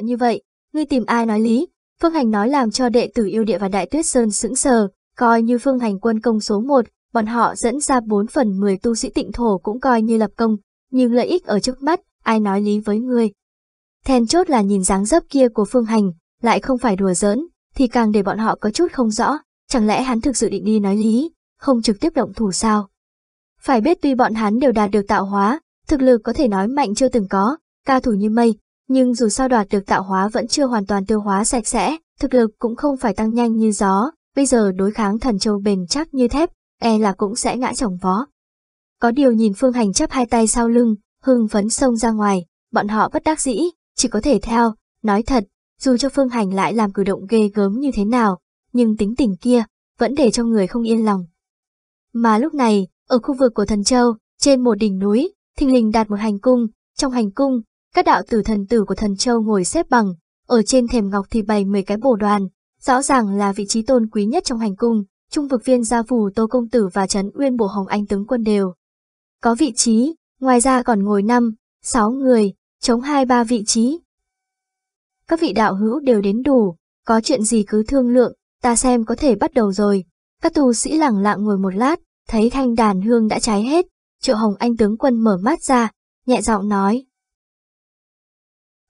chuyện như vậy, ngươi tìm ai nói lý? Phương Hành nói làm cho đệ tử yêu địa và Đại Tuyết Sơn sững sờ, coi như Phương Hành quân công số 1, bọn họ dẫn ra 4 phần 10 tu sĩ tịnh thổ cũng coi như lập công, nhưng lợi ích ở trước mắt, ai nói lý với ngươi. Then chốt là nhìn dáng dấp kia của Phương Hành, lại không phải đùa giỡn, thì càng để bọn họ có chút không rõ, chẳng lẽ hắn thực sự định đi nói lý, không trực tiếp động thủ sao? Phải biết tuy bọn hắn đều đạt được tạo hóa, thực lực có thể nói mạnh chưa từng có, ca thủ như mây, nhưng dù sao đoạt được tạo hóa vẫn chưa hoàn toàn tiêu hóa sạch sẽ, thực lực cũng không phải tăng nhanh như gió, bây giờ đối kháng thần châu bền chắc như thép, e là cũng sẽ ngã chồng vó. Có điều nhìn Phương Hành chắp hai tay sau lưng, hưng phấn sông ra ngoài, bọn họ bất đắc dĩ, chỉ có thể theo, nói thật, dù cho Phương Hành lại làm cử động ghê gớm như thế nào, nhưng tính tình kia, vẫn để cho người không yên lòng. Mà lúc này, ở khu vực của Thần Châu, trên một đỉnh núi, thình lình đạt một hành cung, trong hành cung, các đạo tử thần tử của thần châu ngồi xếp bằng, ở trên thềm ngọc thì bày 10 cái bồ đoàn, rõ ràng là vị trí tôn quý nhất trong hành cung, trung vực viên gia phù Tô Công Tử và Trấn Uyên Bộ Hồng Anh tướng quân đều. Có vị trí, ngoài ra còn ngồi 5, 6 người, chống 2-3 vị trí. Các vị đạo hữu đều đến đủ, có chuyện gì cứ thương lượng, ta xem có thể bắt đầu rồi. Các tu sĩ lẳng lặng ngồi một lát, thấy thanh đàn hương đã cháy hết, triệu hồng anh tướng quân mở mắt ra, nhẹ giọng nói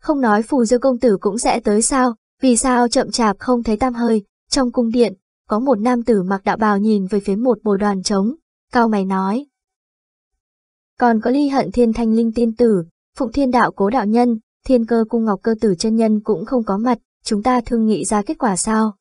không nói phù diêu công tử cũng sẽ tới sao, vì sao chậm chạp không thấy tam hơi, trong cung điện, có một nam tử mặc đạo bào nhìn về phía một bồi đoàn trống, cao mày nói. Còn có ly hận thiên thanh linh tiên tử, phụng thiên đạo cố đạo nhân, thiên cơ cung ngọc cơ tử chân nhân cũng không có mặt, chúng ta thương nghị ra kết quả sao.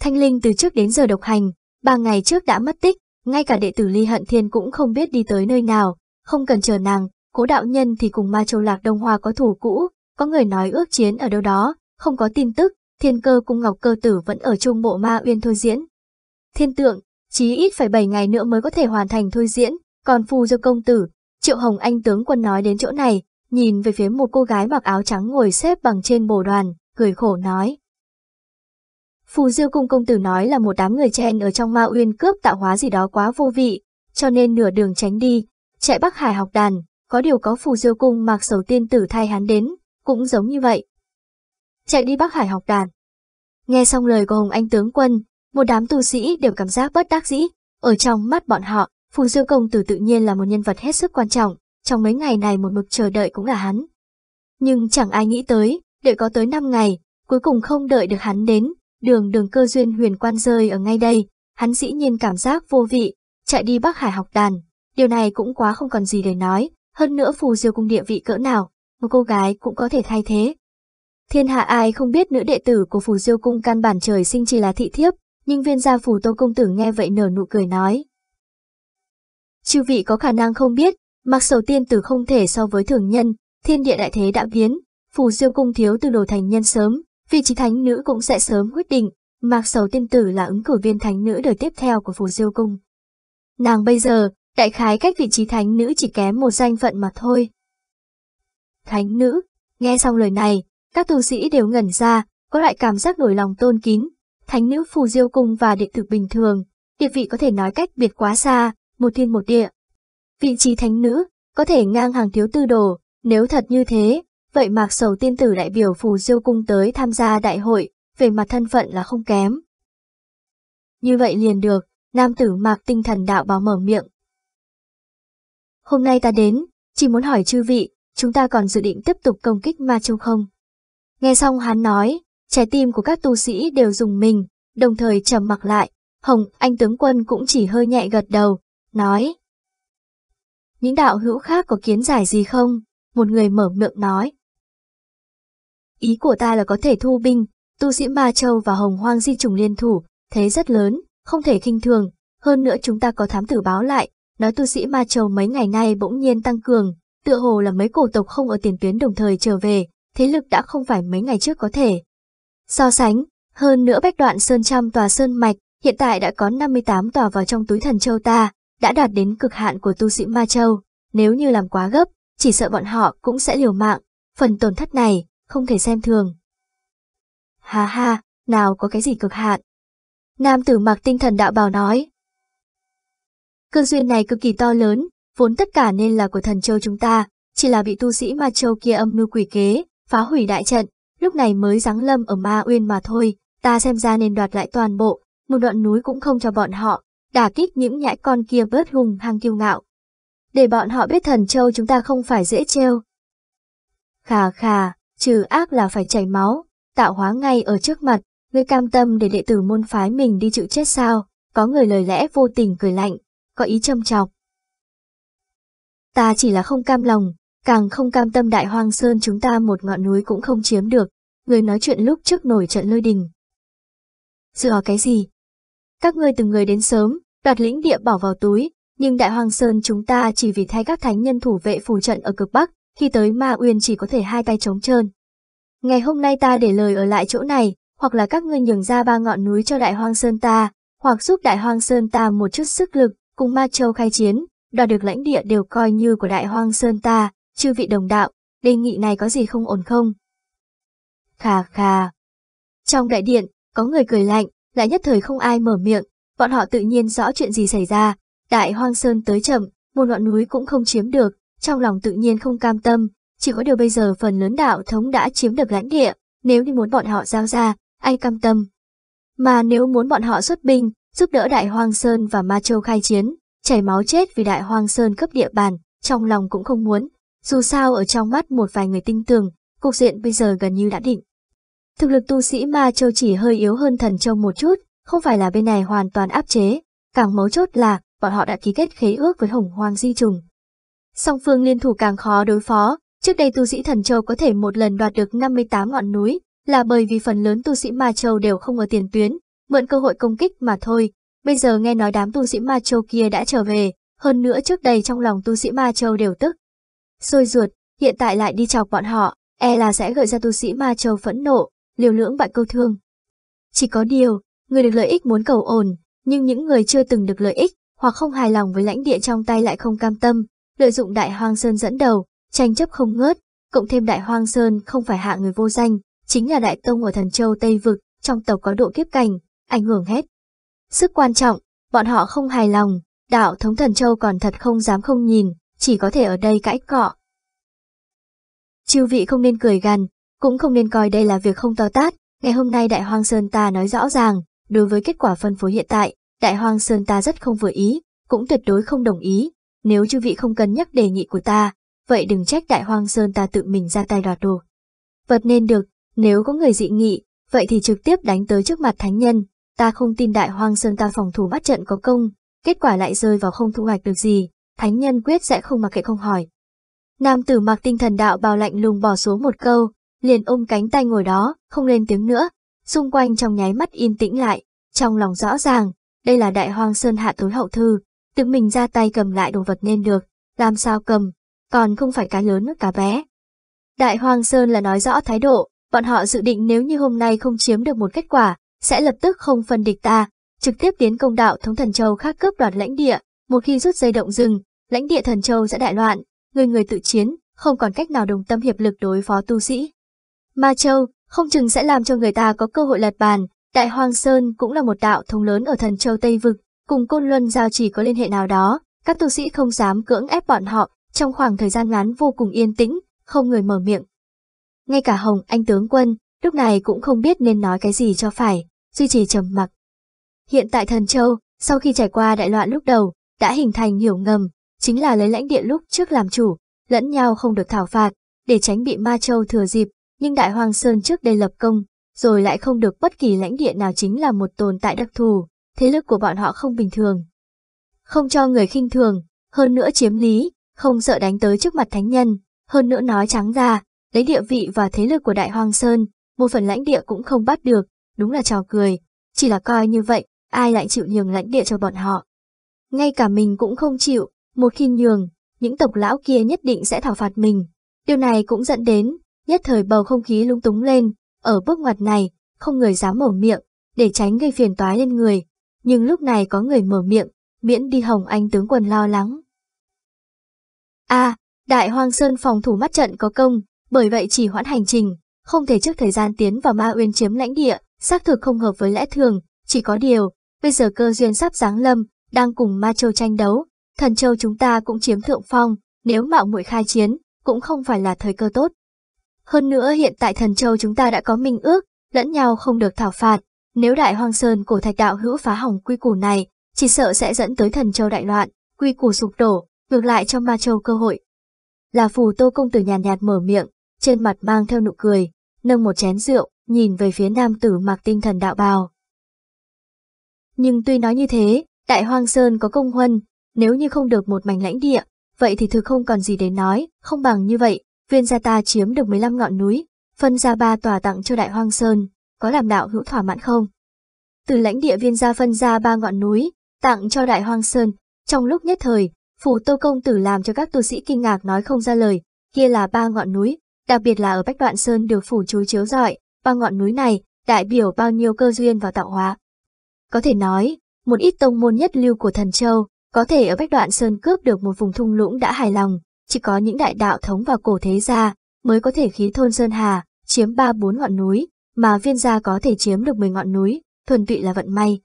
Thanh linh từ trước đến giờ độc hành, ba ngày trước đã mất tích, ngay cả đệ tử ly hận thiên cũng không biết đi tới nơi nào, không cần chờ nàng, Cố đạo nhân thì cùng Ma Châu Lạc Đông Hoa có thủ cũ, có người nói ước chiến ở đâu đó, không có tin tức, thiên cơ cung ngọc cơ tử vẫn ở trung bộ ma uyên thôi diễn. Thiên tượng, chí ít phải 7 ngày nữa mới có thể hoàn thành thôi diễn, còn phù do công tử, Triệu Hồng Anh tướng quân nói đến chỗ này, nhìn về phía một cô gái mặc áo trắng ngồi xếp bằng trên bồ đoàn, cười khổ nói. Phù Diêu Cung Công Tử nói là một đám người chen ở trong ma uyên cướp tạo hóa gì đó quá vô vị, cho nên nửa đường tránh đi, chạy Bắc Hải học đàn, có điều có phù diêu cung mạc sầu tiên tử thay hắn đến, cũng giống như vậy. Chạy đi Bắc Hải học đàn. Nghe xong lời của Hồng Anh tướng quân, một đám tu sĩ đều cảm giác bất đắc dĩ, ở trong mắt bọn họ, phù diêu công tử tự nhiên là một nhân vật hết sức quan trọng, trong mấy ngày này một mực chờ đợi cũng là hắn. Nhưng chẳng ai nghĩ tới, đợi có tới 5 ngày, cuối cùng không đợi được hắn đến, đường đường cơ duyên huyền quan rơi ở ngay đây, hắn dĩ nhiên cảm giác vô vị, chạy đi Bắc Hải học đàn, điều này cũng quá không còn gì để nói, hơn nữa phù diêu cung địa vị cỡ nào, một cô gái cũng có thể thay thế. Thiên hạ ai không biết nữ đệ tử của phù diêu cung căn bản trời sinh chỉ là thị thiếp, nhưng viên gia phù tô công tử nghe vậy nở nụ cười nói. Chư vị có khả năng không biết, mặc sầu tiên tử không thể so với thường nhân, thiên địa đại thế đã biến, phù diêu cung thiếu từ đồ thành nhân sớm, vị trí thánh nữ cũng sẽ sớm quyết định, mặc Sầu Tiên Tử là ứng cử viên thánh nữ đời tiếp theo của Phù Diêu Cung. Nàng bây giờ Đại khái cách vị trí thánh nữ chỉ kém một danh phận mà thôi. Thánh nữ, nghe xong lời này, các tu sĩ đều ngẩn ra, có loại cảm giác nổi lòng tôn kính. Thánh nữ phù diêu cung và đệ tử bình thường, địa vị có thể nói cách biệt quá xa, một thiên một địa. Vị trí thánh nữ, có thể ngang hàng thiếu tư đồ, nếu thật như thế, vậy mạc sầu tiên tử đại biểu phù diêu cung tới tham gia đại hội, về mặt thân phận là không kém. Như vậy liền được, nam tử mạc tinh thần đạo bào mở miệng, Hôm nay ta đến, chỉ muốn hỏi chư vị, chúng ta còn dự định tiếp tục công kích ma châu không? Nghe xong hắn nói, trái tim của các tu sĩ đều dùng mình, đồng thời trầm mặc lại. Hồng, anh tướng quân cũng chỉ hơi nhẹ gật đầu, nói. Những đạo hữu khác có kiến giải gì không? Một người mở miệng nói. Ý của ta là có thể thu binh, tu sĩ Ma Châu và Hồng Hoang di trùng liên thủ, thế rất lớn, không thể khinh thường. Hơn nữa chúng ta có thám tử báo lại, Nói tu sĩ ma châu mấy ngày nay bỗng nhiên tăng cường, tựa hồ là mấy cổ tộc không ở tiền tuyến đồng thời trở về, thế lực đã không phải mấy ngày trước có thể. So sánh, hơn nữa bách đoạn sơn trăm tòa sơn mạch, hiện tại đã có 58 tòa vào trong túi thần châu ta, đã đạt đến cực hạn của tu sĩ ma châu, nếu như làm quá gấp, chỉ sợ bọn họ cũng sẽ liều mạng, phần tổn thất này, không thể xem thường. Ha ha, nào có cái gì cực hạn. Nam tử mặc tinh thần đạo bào nói, cơ duyên này cực kỳ to lớn, vốn tất cả nên là của thần châu chúng ta, chỉ là bị tu sĩ ma châu kia âm mưu quỷ kế, phá hủy đại trận, lúc này mới ráng lâm ở ma uyên mà thôi, ta xem ra nên đoạt lại toàn bộ, một đoạn núi cũng không cho bọn họ, đả kích những nhãi con kia bớt hùng hăng kiêu ngạo. Để bọn họ biết thần châu chúng ta không phải dễ trêu. Khà khà, trừ ác là phải chảy máu, tạo hóa ngay ở trước mặt, ngươi cam tâm để đệ tử môn phái mình đi chịu chết sao, có người lời lẽ vô tình cười lạnh có ý châm chọc. Ta chỉ là không cam lòng, càng không cam tâm đại hoang sơn chúng ta một ngọn núi cũng không chiếm được, người nói chuyện lúc trước nổi trận lôi đình. Dựa cái gì? Các ngươi từng người đến sớm, đoạt lĩnh địa bỏ vào túi, nhưng đại hoang sơn chúng ta chỉ vì thay các thánh nhân thủ vệ phù trận ở cực Bắc, khi tới ma uyên chỉ có thể hai tay trống trơn. Ngày hôm nay ta để lời ở lại chỗ này, hoặc là các ngươi nhường ra ba ngọn núi cho đại hoang sơn ta, hoặc giúp đại hoang sơn ta một chút sức lực, cùng Ma Châu khai chiến, đòi được lãnh địa đều coi như của Đại Hoang Sơn ta, chư vị đồng đạo, đề nghị này có gì không ổn không? Khà khà. Trong đại điện, có người cười lạnh, lại nhất thời không ai mở miệng, bọn họ tự nhiên rõ chuyện gì xảy ra, Đại Hoang Sơn tới chậm, một ngọn núi cũng không chiếm được, trong lòng tự nhiên không cam tâm, chỉ có điều bây giờ phần lớn đạo thống đã chiếm được lãnh địa, nếu như muốn bọn họ giao ra, ai cam tâm. Mà nếu muốn bọn họ xuất binh, giúp đỡ Đại Hoang Sơn và Ma Châu khai chiến, chảy máu chết vì Đại Hoang Sơn cấp địa bàn, trong lòng cũng không muốn, dù sao ở trong mắt một vài người tinh tường, cục diện bây giờ gần như đã định. Thực lực tu sĩ Ma Châu chỉ hơi yếu hơn Thần Châu một chút, không phải là bên này hoàn toàn áp chế, càng mấu chốt là bọn họ đã ký kết khế ước với Hồng Hoang Di Trùng. Song phương liên thủ càng khó đối phó, trước đây tu sĩ Thần Châu có thể một lần đoạt được 58 ngọn núi, là bởi vì phần lớn tu sĩ Ma Châu đều không ở tiền tuyến, mượn cơ hội công kích mà thôi. Bây giờ nghe nói đám tu sĩ Ma Châu kia đã trở về, hơn nữa trước đây trong lòng tu sĩ Ma Châu đều tức. Rồi ruột, hiện tại lại đi chọc bọn họ, e là sẽ gợi ra tu sĩ Ma Châu phẫn nộ, liều lưỡng bại câu thương. Chỉ có điều, người được lợi ích muốn cầu ổn, nhưng những người chưa từng được lợi ích, hoặc không hài lòng với lãnh địa trong tay lại không cam tâm, lợi dụng đại hoang sơn dẫn đầu, tranh chấp không ngớt, cộng thêm đại hoang sơn không phải hạ người vô danh, chính là đại tông ở thần châu Tây Vực, trong tộc có độ kiếp cảnh, ảnh hưởng hết. Sức quan trọng, bọn họ không hài lòng, đạo thống thần châu còn thật không dám không nhìn, chỉ có thể ở đây cãi cọ. Chư vị không nên cười gằn, cũng không nên coi đây là việc không to tát, ngày hôm nay Đại Hoang Sơn ta nói rõ ràng, đối với kết quả phân phối hiện tại, Đại Hoang Sơn ta rất không vừa ý, cũng tuyệt đối không đồng ý, nếu chư vị không cân nhắc đề nghị của ta, vậy đừng trách Đại Hoang Sơn ta tự mình ra tay đoạt đồ. Vật nên được, nếu có người dị nghị, vậy thì trực tiếp đánh tới trước mặt thánh nhân, Ta không tin đại hoang sơn ta phòng thủ bắt trận có công, kết quả lại rơi vào không thu hoạch được gì, thánh nhân quyết sẽ không mặc kệ không hỏi. Nam tử mặc tinh thần đạo bào lạnh lùng bỏ xuống một câu, liền ôm cánh tay ngồi đó, không lên tiếng nữa, xung quanh trong nháy mắt yên tĩnh lại, trong lòng rõ ràng, đây là đại hoang sơn hạ tối hậu thư, tự mình ra tay cầm lại đồ vật nên được, làm sao cầm, còn không phải cá lớn nước cá bé. Đại hoang sơn là nói rõ thái độ, bọn họ dự định nếu như hôm nay không chiếm được một kết quả, sẽ lập tức không phân địch ta, trực tiếp tiến công đạo thống thần châu khác cướp đoạt lãnh địa, một khi rút dây động rừng, lãnh địa thần châu sẽ đại loạn, người người tự chiến, không còn cách nào đồng tâm hiệp lực đối phó tu sĩ. Ma châu, không chừng sẽ làm cho người ta có cơ hội lật bàn, Đại Hoang Sơn cũng là một đạo thống lớn ở thần châu Tây Vực, cùng Côn Luân Giao chỉ có liên hệ nào đó, các tu sĩ không dám cưỡng ép bọn họ, trong khoảng thời gian ngắn vô cùng yên tĩnh, không người mở miệng. Ngay cả Hồng Anh tướng quân, lúc này cũng không biết nên nói cái gì cho phải duy trì trầm mặc. Hiện tại Thần Châu, sau khi trải qua đại loạn lúc đầu, đã hình thành hiểu ngầm, chính là lấy lãnh địa lúc trước làm chủ, lẫn nhau không được thảo phạt, để tránh bị Ma Châu thừa dịp, nhưng Đại Hoàng Sơn trước đây lập công, rồi lại không được bất kỳ lãnh địa nào chính là một tồn tại đặc thù, thế lực của bọn họ không bình thường. Không cho người khinh thường, hơn nữa chiếm lý, không sợ đánh tới trước mặt thánh nhân, hơn nữa nói trắng ra, lấy địa vị và thế lực của Đại Hoàng Sơn, một phần lãnh địa cũng không bắt được, đúng là trò cười, chỉ là coi như vậy, ai lại chịu nhường lãnh địa cho bọn họ. Ngay cả mình cũng không chịu, một khi nhường, những tộc lão kia nhất định sẽ thảo phạt mình. Điều này cũng dẫn đến, nhất thời bầu không khí lung túng lên, ở bước ngoặt này, không người dám mở miệng, để tránh gây phiền toái lên người. Nhưng lúc này có người mở miệng, miễn đi hồng anh tướng quân lo lắng. a à, Đại hoàng Sơn phòng thủ mắt trận có công, bởi vậy chỉ hoãn hành trình, không thể trước thời gian tiến vào ma uyên chiếm lãnh địa, xác thực không hợp với lẽ thường, chỉ có điều, bây giờ cơ duyên sắp giáng lâm, đang cùng Ma Châu tranh đấu, thần châu chúng ta cũng chiếm thượng phong, nếu mạo muội khai chiến, cũng không phải là thời cơ tốt. Hơn nữa hiện tại thần châu chúng ta đã có minh ước, lẫn nhau không được thảo phạt, nếu đại hoang sơn cổ thạch đạo hữu phá hỏng quy củ này, chỉ sợ sẽ dẫn tới thần châu đại loạn, quy củ sụp đổ, ngược lại cho ma châu cơ hội. Là phù tô công tử nhàn nhạt, nhạt mở miệng, trên mặt mang theo nụ cười, nâng một chén rượu, nhìn về phía nam tử mặc tinh thần đạo bào. Nhưng tuy nói như thế, Đại Hoang Sơn có công huân, nếu như không được một mảnh lãnh địa, vậy thì thực không còn gì để nói, không bằng như vậy, viên gia ta chiếm được 15 ngọn núi, phân ra ba tòa tặng cho Đại Hoang Sơn, có làm đạo hữu thỏa mãn không? Từ lãnh địa viên gia phân ra ba ngọn núi, tặng cho Đại Hoang Sơn, trong lúc nhất thời, phủ tô công tử làm cho các tu sĩ kinh ngạc nói không ra lời, kia là ba ngọn núi, đặc biệt là ở Bách Đoạn Sơn được phủ chú chiếu rọi, ba ngọn núi này đại biểu bao nhiêu cơ duyên và tạo hóa. Có thể nói, một ít tông môn nhất lưu của thần châu, có thể ở Bách Đoạn Sơn cướp được một vùng thung lũng đã hài lòng, chỉ có những đại đạo thống và cổ thế gia mới có thể khí thôn Sơn Hà, chiếm ba bốn ngọn núi, mà viên gia có thể chiếm được 10 ngọn núi, thuần tụy là vận may.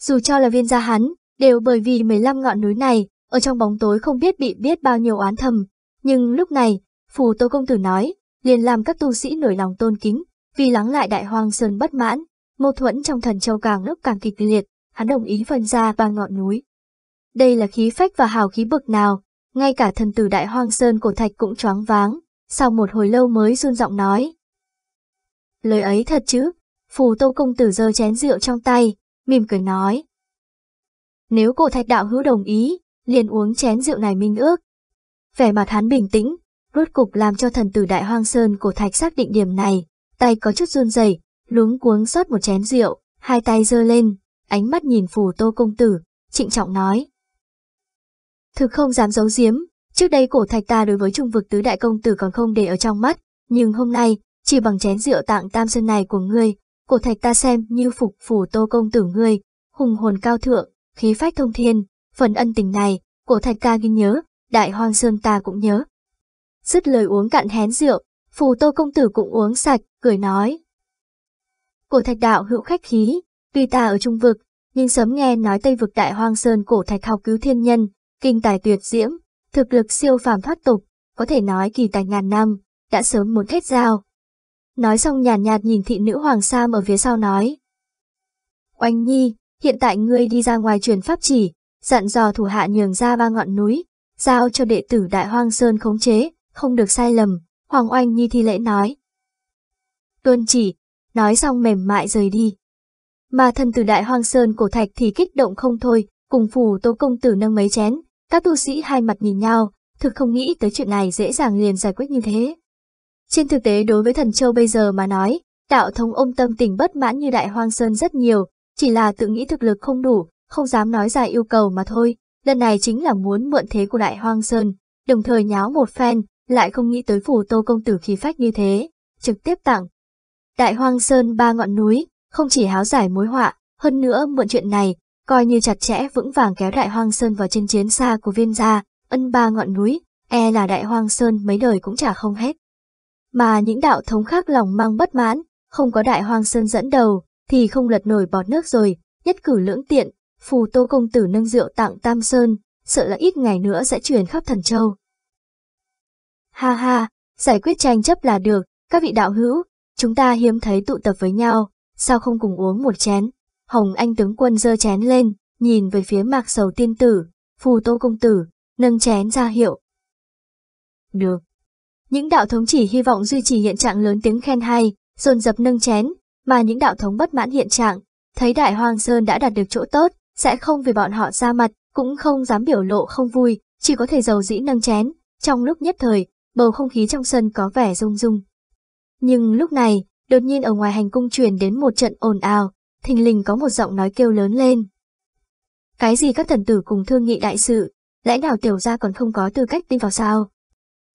Dù cho là viên gia hắn, đều bởi vì 15 ngọn núi này, ở trong bóng tối không biết bị biết bao nhiêu oán thầm, nhưng lúc này, phù tô công tử nói, liền làm các tu sĩ nổi lòng tôn kính, vì lắng lại đại hoang sơn bất mãn, mâu thuẫn trong thần châu càng lúc càng kịch liệt, hắn đồng ý phân ra ba ngọn núi. Đây là khí phách và hào khí bực nào, ngay cả thần tử đại hoang sơn cổ thạch cũng choáng váng, sau một hồi lâu mới run giọng nói. Lời ấy thật chứ, phù tô công tử giơ chén rượu trong tay, mỉm cười nói. Nếu cổ thạch đạo hữu đồng ý, liền uống chén rượu này minh ước. Vẻ mặt hắn bình tĩnh, rốt cục làm cho thần tử đại hoang sơn cổ thạch xác định điểm này, tay có chút run rẩy, luống cuống xót một chén rượu, hai tay giơ lên, ánh mắt nhìn phù tô công tử, trịnh trọng nói. Thực không dám giấu giếm, trước đây cổ thạch ta đối với trung vực tứ đại công tử còn không để ở trong mắt, nhưng hôm nay, chỉ bằng chén rượu tặng tam sơn này của ngươi, cổ thạch ta xem như phục phù tô công tử ngươi, hùng hồn cao thượng, khí phách thông thiên, phần ân tình này, cổ thạch ta ghi nhớ, đại hoang sơn ta cũng nhớ. Dứt lời uống cạn hén rượu, phù tô công tử cũng uống sạch, cười nói. Cổ thạch đạo hữu khách khí, tuy ta ở trung vực, nhưng sớm nghe nói Tây vực đại hoang sơn cổ thạch học cứu thiên nhân, kinh tài tuyệt diễm, thực lực siêu phàm thoát tục, có thể nói kỳ tài ngàn năm, đã sớm muốn hết giao. Nói xong nhàn nhạt, nhạt nhìn thị nữ Hoàng Sam ở phía sau nói. Oanh Nhi, hiện tại ngươi đi ra ngoài truyền pháp chỉ, dặn dò thủ hạ nhường ra ba ngọn núi, giao cho đệ tử Đại Hoang Sơn khống chế, không được sai lầm, Hoàng Oanh Nhi thi lễ nói tuân chỉ, nói xong mềm mại rời đi. Mà thần tử đại hoang sơn cổ thạch thì kích động không thôi, cùng phù tố công tử nâng mấy chén, các tu sĩ hai mặt nhìn nhau, thực không nghĩ tới chuyện này dễ dàng liền giải quyết như thế. Trên thực tế đối với thần châu bây giờ mà nói, đạo thống ôm tâm tình bất mãn như đại hoang sơn rất nhiều, chỉ là tự nghĩ thực lực không đủ, không dám nói ra yêu cầu mà thôi, lần này chính là muốn mượn thế của đại hoang sơn, đồng thời nháo một phen, lại không nghĩ tới phù tô công tử khí phách như thế, trực tiếp tặng, Đại Hoang Sơn ba ngọn núi, không chỉ háo giải mối họa, hơn nữa mượn chuyện này, coi như chặt chẽ vững vàng kéo Đại Hoang Sơn vào trên chiến xa của viên gia, ân ba ngọn núi, e là Đại Hoang Sơn mấy đời cũng chả không hết. Mà những đạo thống khác lòng mang bất mãn, không có Đại Hoang Sơn dẫn đầu, thì không lật nổi bọt nước rồi, nhất cử lưỡng tiện, phù tô công tử nâng rượu tặng Tam Sơn, sợ là ít ngày nữa sẽ truyền khắp thần châu. Ha ha, giải quyết tranh chấp là được, các vị đạo hữu, Chúng ta hiếm thấy tụ tập với nhau, sao không cùng uống một chén? Hồng Anh tướng quân dơ chén lên, nhìn về phía mạc sầu tiên tử, phù tô công tử, nâng chén ra hiệu. Được. Những đạo thống chỉ hy vọng duy trì hiện trạng lớn tiếng khen hay, dồn dập nâng chén, mà những đạo thống bất mãn hiện trạng, thấy đại hoàng sơn đã đạt được chỗ tốt, sẽ không vì bọn họ ra mặt, cũng không dám biểu lộ không vui, chỉ có thể giàu dĩ nâng chén. Trong lúc nhất thời, bầu không khí trong sân có vẻ rung rung. Nhưng lúc này, đột nhiên ở ngoài hành cung truyền đến một trận ồn ào, thình lình có một giọng nói kêu lớn lên. Cái gì các thần tử cùng thương nghị đại sự, lẽ nào tiểu gia còn không có tư cách tin vào sao?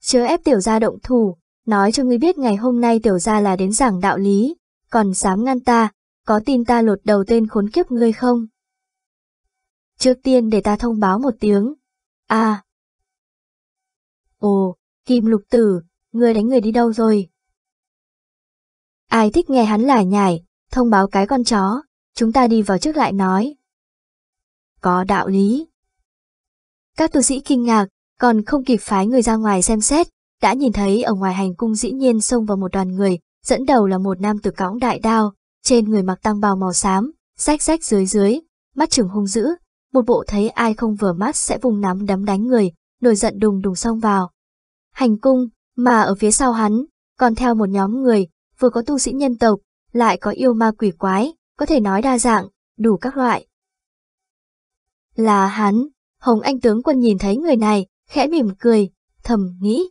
Chớ ép tiểu gia động thủ, nói cho ngươi biết ngày hôm nay tiểu gia là đến giảng đạo lý, còn dám ngăn ta, có tin ta lột đầu tên khốn kiếp ngươi không? Trước tiên để ta thông báo một tiếng. À. Ồ, Kim Lục Tử, ngươi đánh người đi đâu rồi? Ai thích nghe hắn lải nhải, thông báo cái con chó, chúng ta đi vào trước lại nói. Có đạo lý. Các tu sĩ kinh ngạc, còn không kịp phái người ra ngoài xem xét, đã nhìn thấy ở ngoài hành cung dĩ nhiên xông vào một đoàn người, dẫn đầu là một nam tử cõng đại đao, trên người mặc tăng bào màu xám, rách rách dưới dưới, mắt trưởng hung dữ, một bộ thấy ai không vừa mắt sẽ vùng nắm đấm đánh người, nổi giận đùng đùng xông vào. Hành cung, mà ở phía sau hắn, còn theo một nhóm người, vừa có tu sĩ nhân tộc, lại có yêu ma quỷ quái, có thể nói đa dạng, đủ các loại. Là hắn, Hồng Anh tướng quân nhìn thấy người này, khẽ mỉm cười, thầm nghĩ.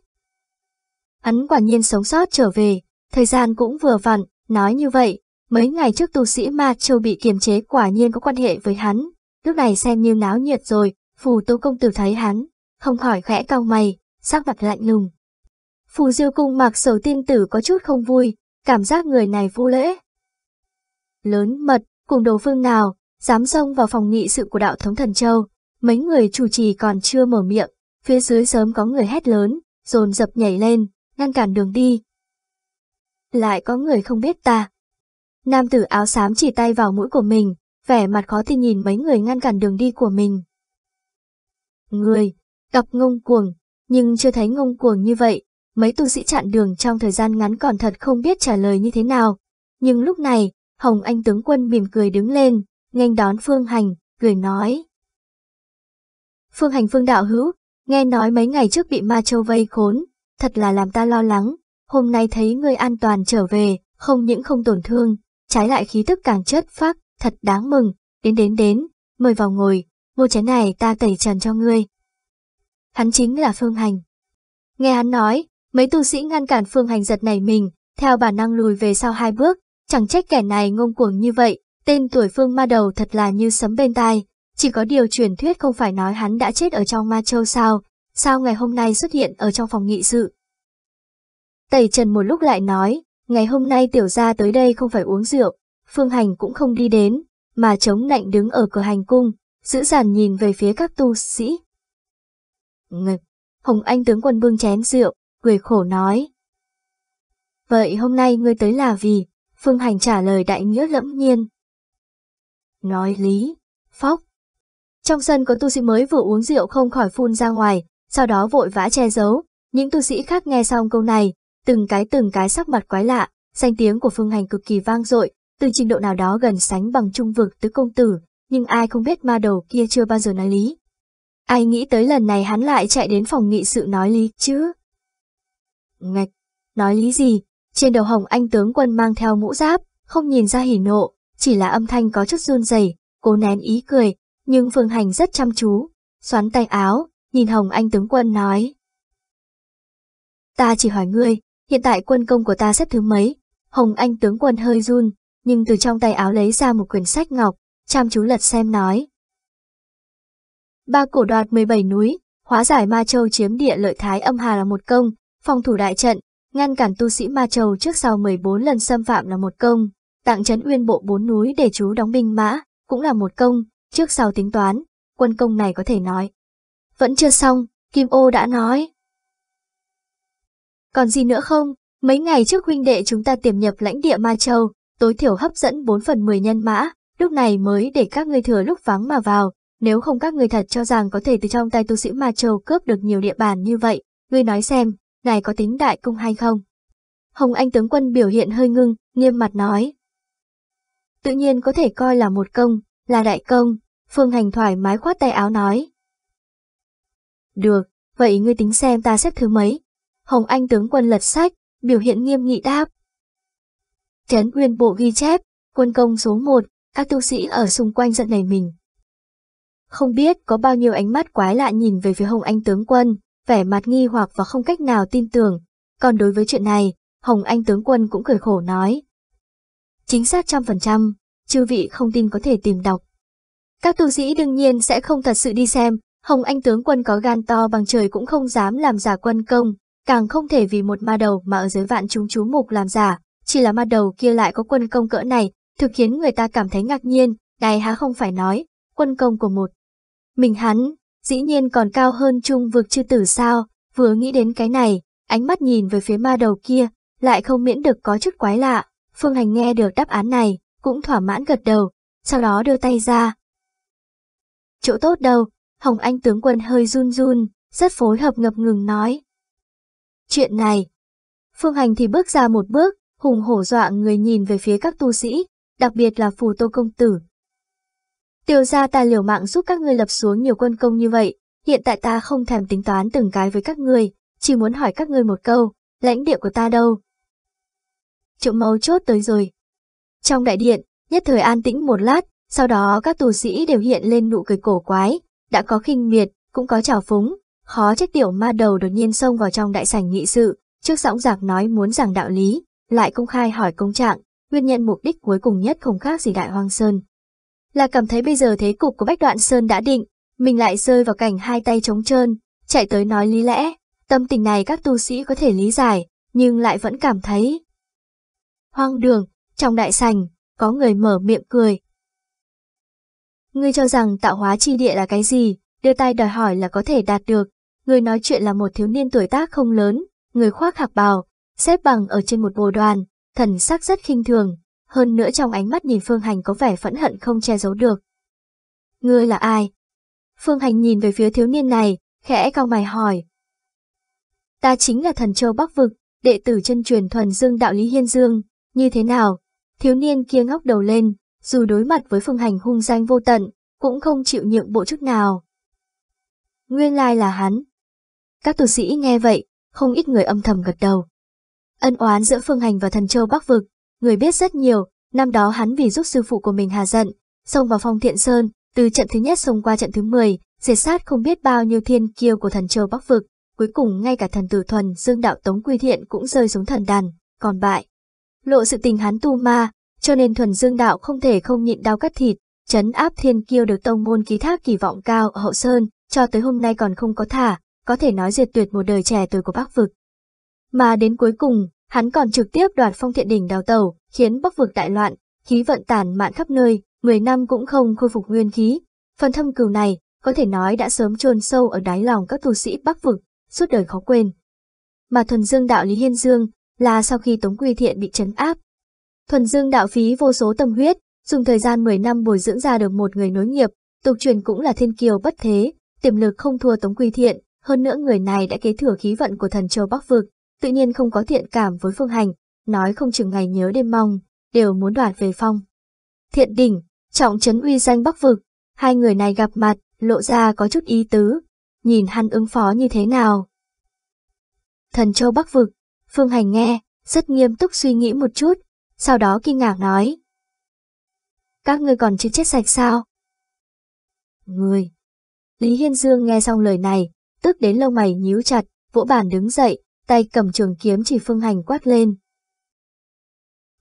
Hắn quả nhiên sống sót trở về, thời gian cũng vừa vặn, nói như vậy, mấy ngày trước tu sĩ Ma Châu bị kiềm chế quả nhiên có quan hệ với hắn, lúc này xem như náo nhiệt rồi, phù tô công tử thấy hắn, không khỏi khẽ cau mày, sắc mặt lạnh lùng. Phù diêu cung mặc sầu tiên tử có chút không vui, cảm giác người này vô lễ. Lớn mật, cùng đồ phương nào, dám xông vào phòng nghị sự của đạo thống thần châu, mấy người chủ trì còn chưa mở miệng, phía dưới sớm có người hét lớn, dồn dập nhảy lên, ngăn cản đường đi. Lại có người không biết ta. Nam tử áo xám chỉ tay vào mũi của mình, vẻ mặt khó tin nhìn mấy người ngăn cản đường đi của mình. Người, gặp ngông cuồng, nhưng chưa thấy ngông cuồng như vậy, mấy tu sĩ chặn đường trong thời gian ngắn còn thật không biết trả lời như thế nào. Nhưng lúc này, Hồng Anh tướng quân mỉm cười đứng lên, nghênh đón Phương Hành, cười nói. Phương Hành Phương Đạo Hữu, nghe nói mấy ngày trước bị ma châu vây khốn, thật là làm ta lo lắng, hôm nay thấy ngươi an toàn trở về, không những không tổn thương, trái lại khí tức càng chất phác, thật đáng mừng, đến đến đến, mời vào ngồi, mua chén này ta tẩy trần cho ngươi. Hắn chính là Phương Hành. Nghe hắn nói, Mấy tu sĩ ngăn cản phương hành giật này mình, theo bản năng lùi về sau hai bước, chẳng trách kẻ này ngông cuồng như vậy, tên tuổi phương ma đầu thật là như sấm bên tai. Chỉ có điều truyền thuyết không phải nói hắn đã chết ở trong ma châu sao, sao ngày hôm nay xuất hiện ở trong phòng nghị sự. Tẩy trần một lúc lại nói, ngày hôm nay tiểu gia tới đây không phải uống rượu, phương hành cũng không đi đến, mà chống nạnh đứng ở cửa hành cung, giữ dàn nhìn về phía các tu sĩ. Ngực, Hồng Anh tướng quân bưng chén rượu, cười khổ nói. Vậy hôm nay ngươi tới là vì, Phương Hành trả lời đại nghĩa lẫm nhiên. Nói lý, phóc. Trong sân có tu sĩ mới vừa uống rượu không khỏi phun ra ngoài, sau đó vội vã che giấu. Những tu sĩ khác nghe xong câu này, từng cái từng cái sắc mặt quái lạ, danh tiếng của Phương Hành cực kỳ vang dội, từ trình độ nào đó gần sánh bằng trung vực tứ công tử, nhưng ai không biết ma đầu kia chưa bao giờ nói lý. Ai nghĩ tới lần này hắn lại chạy đến phòng nghị sự nói lý chứ? ngạch, nói lý gì, trên đầu hồng anh tướng quân mang theo mũ giáp, không nhìn ra hỉ nộ, chỉ là âm thanh có chút run rẩy, cố nén ý cười, nhưng Phương Hành rất chăm chú, xoắn tay áo, nhìn hồng anh tướng quân nói. Ta chỉ hỏi ngươi, hiện tại quân công của ta xếp thứ mấy, hồng anh tướng quân hơi run, nhưng từ trong tay áo lấy ra một quyển sách ngọc, chăm chú lật xem nói. Ba cổ đoạt 17 núi, hóa giải Ma Châu chiếm địa lợi Thái Âm Hà là một công, phòng thủ đại trận, ngăn cản tu sĩ Ma Châu trước sau 14 lần xâm phạm là một công, tặng trấn uyên bộ bốn núi để chú đóng binh mã, cũng là một công, trước sau tính toán, quân công này có thể nói. Vẫn chưa xong, Kim Ô đã nói. Còn gì nữa không, mấy ngày trước huynh đệ chúng ta tiềm nhập lãnh địa Ma Châu, tối thiểu hấp dẫn 4 phần 10 nhân mã, lúc này mới để các ngươi thừa lúc vắng mà vào, nếu không các ngươi thật cho rằng có thể từ trong tay tu sĩ Ma Châu cướp được nhiều địa bàn như vậy, ngươi nói xem, ngài có tính đại cung hay không? Hồng Anh tướng quân biểu hiện hơi ngưng, nghiêm mặt nói. Tự nhiên có thể coi là một công, là đại công, Phương Hành thoải mái khoát tay áo nói. Được, vậy ngươi tính xem ta xếp thứ mấy? Hồng Anh tướng quân lật sách, biểu hiện nghiêm nghị đáp. Trấn nguyên Bộ ghi chép, quân công số 1, các tu sĩ ở xung quanh giận nảy mình. Không biết có bao nhiêu ánh mắt quái lạ nhìn về phía Hồng Anh tướng quân, vẻ mặt nghi hoặc và không cách nào tin tưởng. Còn đối với chuyện này, Hồng Anh tướng quân cũng cười khổ nói. Chính xác trăm phần trăm, chư vị không tin có thể tìm đọc. Các tu sĩ đương nhiên sẽ không thật sự đi xem, Hồng Anh tướng quân có gan to bằng trời cũng không dám làm giả quân công, càng không thể vì một ma đầu mà ở dưới vạn chúng chú mục làm giả, chỉ là ma đầu kia lại có quân công cỡ này, thực khiến người ta cảm thấy ngạc nhiên, đài há không phải nói, quân công của một. Mình hắn, dĩ nhiên còn cao hơn trung vực chư tử sao, vừa nghĩ đến cái này, ánh mắt nhìn về phía ma đầu kia, lại không miễn được có chút quái lạ, Phương Hành nghe được đáp án này, cũng thỏa mãn gật đầu, sau đó đưa tay ra. Chỗ tốt đâu, Hồng Anh tướng quân hơi run run, rất phối hợp ngập ngừng nói. Chuyện này, Phương Hành thì bước ra một bước, hùng hổ dọa người nhìn về phía các tu sĩ, đặc biệt là phù tô công tử, Tiêu ra ta liều mạng giúp các ngươi lập xuống nhiều quân công như vậy, hiện tại ta không thèm tính toán từng cái với các ngươi, chỉ muốn hỏi các ngươi một câu, lãnh địa của ta đâu? Chỗ mấu chốt tới rồi. Trong đại điện, nhất thời an tĩnh một lát, sau đó các tù sĩ đều hiện lên nụ cười cổ quái, đã có khinh miệt, cũng có trào phúng, khó trách tiểu ma đầu đột nhiên xông vào trong đại sảnh nghị sự, trước giọng giạc nói muốn giảng đạo lý, lại công khai hỏi công trạng, nguyên nhân mục đích cuối cùng nhất không khác gì đại hoang sơn là cảm thấy bây giờ thế cục của Bách Đoạn Sơn đã định, mình lại rơi vào cảnh hai tay trống trơn, chạy tới nói lý lẽ, tâm tình này các tu sĩ có thể lý giải, nhưng lại vẫn cảm thấy. Hoang đường, trong đại sành, có người mở miệng cười. Ngươi cho rằng tạo hóa chi địa là cái gì, đưa tay đòi hỏi là có thể đạt được, người nói chuyện là một thiếu niên tuổi tác không lớn, người khoác hạc bào, xếp bằng ở trên một bồ đoàn, thần sắc rất khinh thường, hơn nữa trong ánh mắt nhìn Phương Hành có vẻ phẫn hận không che giấu được. Ngươi là ai? Phương Hành nhìn về phía thiếu niên này, khẽ cao mày hỏi. Ta chính là thần châu Bắc Vực, đệ tử chân truyền thuần dương đạo Lý Hiên Dương, như thế nào? Thiếu niên kia ngóc đầu lên, dù đối mặt với Phương Hành hung danh vô tận, cũng không chịu nhượng bộ chút nào. Nguyên lai là hắn. Các tu sĩ nghe vậy, không ít người âm thầm gật đầu. Ân oán giữa Phương Hành và thần châu Bắc Vực người biết rất nhiều, năm đó hắn vì giúp sư phụ của mình hà giận, xông vào phong thiện sơn, từ trận thứ nhất xông qua trận thứ 10, diệt sát không biết bao nhiêu thiên kiêu của thần châu bắc vực, cuối cùng ngay cả thần tử thuần dương đạo tống quy thiện cũng rơi xuống thần đàn, còn bại. Lộ sự tình hắn tu ma, cho nên thuần dương đạo không thể không nhịn đau cắt thịt, chấn áp thiên kiêu được tông môn ký thác kỳ vọng cao ở hậu sơn, cho tới hôm nay còn không có thả, có thể nói diệt tuyệt một đời trẻ tuổi của bắc vực. Mà đến cuối cùng, Hắn còn trực tiếp đoạt phong thiện đỉnh đào tẩu, khiến bắc vực đại loạn, khí vận tàn mạn khắp nơi, 10 năm cũng không khôi phục nguyên khí. Phần thâm cừu này, có thể nói đã sớm chôn sâu ở đáy lòng các tu sĩ bắc vực, suốt đời khó quên. Mà thuần dương đạo Lý Hiên Dương là sau khi Tống Quy Thiện bị chấn áp. Thuần dương đạo phí vô số tâm huyết, dùng thời gian 10 năm bồi dưỡng ra được một người nối nghiệp, tục truyền cũng là thiên kiều bất thế, tiềm lực không thua Tống Quy Thiện, hơn nữa người này đã kế thừa khí vận của thần châu Bắc Vực, tự nhiên không có thiện cảm với Phương Hành, nói không chừng ngày nhớ đêm mong, đều muốn đoạt về phong. Thiện đỉnh, trọng trấn uy danh bắc vực, hai người này gặp mặt, lộ ra có chút ý tứ, nhìn hắn ứng phó như thế nào. Thần châu bắc vực, Phương Hành nghe, rất nghiêm túc suy nghĩ một chút, sau đó kinh ngạc nói. Các ngươi còn chưa chết sạch sao? Người! Lý Hiên Dương nghe xong lời này, tức đến lông mày nhíu chặt, vỗ bàn đứng dậy, tay cầm trường kiếm chỉ phương hành quát lên.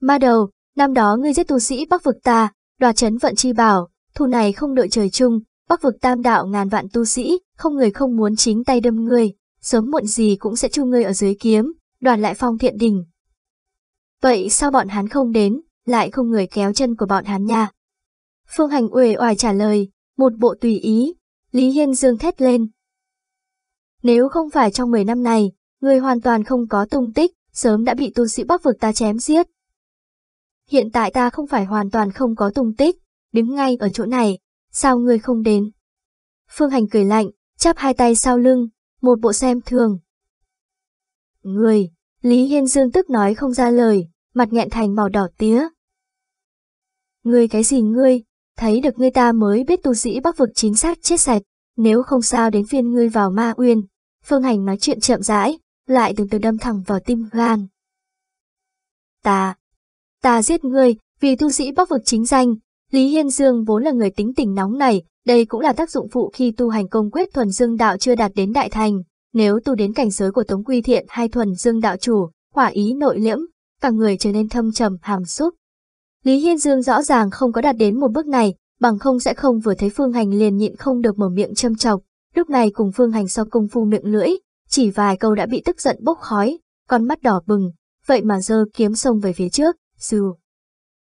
Ma đầu, năm đó ngươi giết tu sĩ bắc vực ta, đoạt chấn vận chi bảo, thù này không đợi trời chung, bắc vực tam đạo ngàn vạn tu sĩ, không người không muốn chính tay đâm ngươi, sớm muộn gì cũng sẽ chu ngươi ở dưới kiếm, đoàn lại phong thiện đình. Vậy sao bọn hắn không đến, lại không người kéo chân của bọn hắn nha? Phương Hành uể oải trả lời, một bộ tùy ý, Lý Hiên Dương thét lên. Nếu không phải trong 10 năm này, người hoàn toàn không có tung tích, sớm đã bị tu sĩ bắc vực ta chém giết. Hiện tại ta không phải hoàn toàn không có tung tích, đứng ngay ở chỗ này, sao người không đến? Phương Hành cười lạnh, chắp hai tay sau lưng, một bộ xem thường. Người, Lý Hiên Dương tức nói không ra lời, mặt nghẹn thành màu đỏ tía. người cái gì ngươi, thấy được ngươi ta mới biết tu sĩ bắc vực chính xác chết sạch, nếu không sao đến phiên ngươi vào ma uyên. Phương Hành nói chuyện chậm rãi, lại từng từng đâm thẳng vào tim gan. Ta, ta giết ngươi, vì tu sĩ bóc vực chính danh, Lý Hiên Dương vốn là người tính tình nóng này, đây cũng là tác dụng phụ khi tu hành công quyết thuần dương đạo chưa đạt đến đại thành, nếu tu đến cảnh giới của Tống Quy Thiện hay thuần dương đạo chủ, hỏa ý nội liễm, cả người trở nên thâm trầm hàm xúc. Lý Hiên Dương rõ ràng không có đạt đến một bước này, bằng không sẽ không vừa thấy Phương Hành liền nhịn không được mở miệng châm chọc, lúc này cùng Phương Hành sau công phu miệng lưỡi, chỉ vài câu đã bị tức giận bốc khói, con mắt đỏ bừng, vậy mà giơ kiếm xông về phía trước, dù.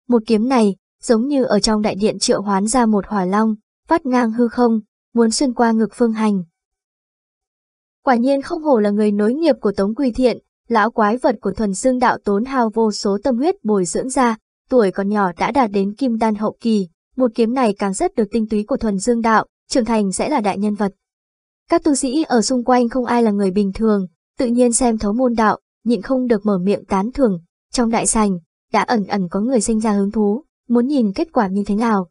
Một kiếm này, giống như ở trong đại điện triệu hoán ra một hỏa long, vắt ngang hư không, muốn xuyên qua ngực phương hành. Quả nhiên không hổ là người nối nghiệp của Tống Quy Thiện, lão quái vật của thuần dương đạo tốn hao vô số tâm huyết bồi dưỡng ra, tuổi còn nhỏ đã đạt đến kim đan hậu kỳ, một kiếm này càng rất được tinh túy của thuần dương đạo, trưởng thành sẽ là đại nhân vật. Các tu sĩ ở xung quanh không ai là người bình thường, tự nhiên xem thấu môn đạo, nhịn không được mở miệng tán thưởng. Trong đại sành, đã ẩn ẩn có người sinh ra hứng thú, muốn nhìn kết quả như thế nào.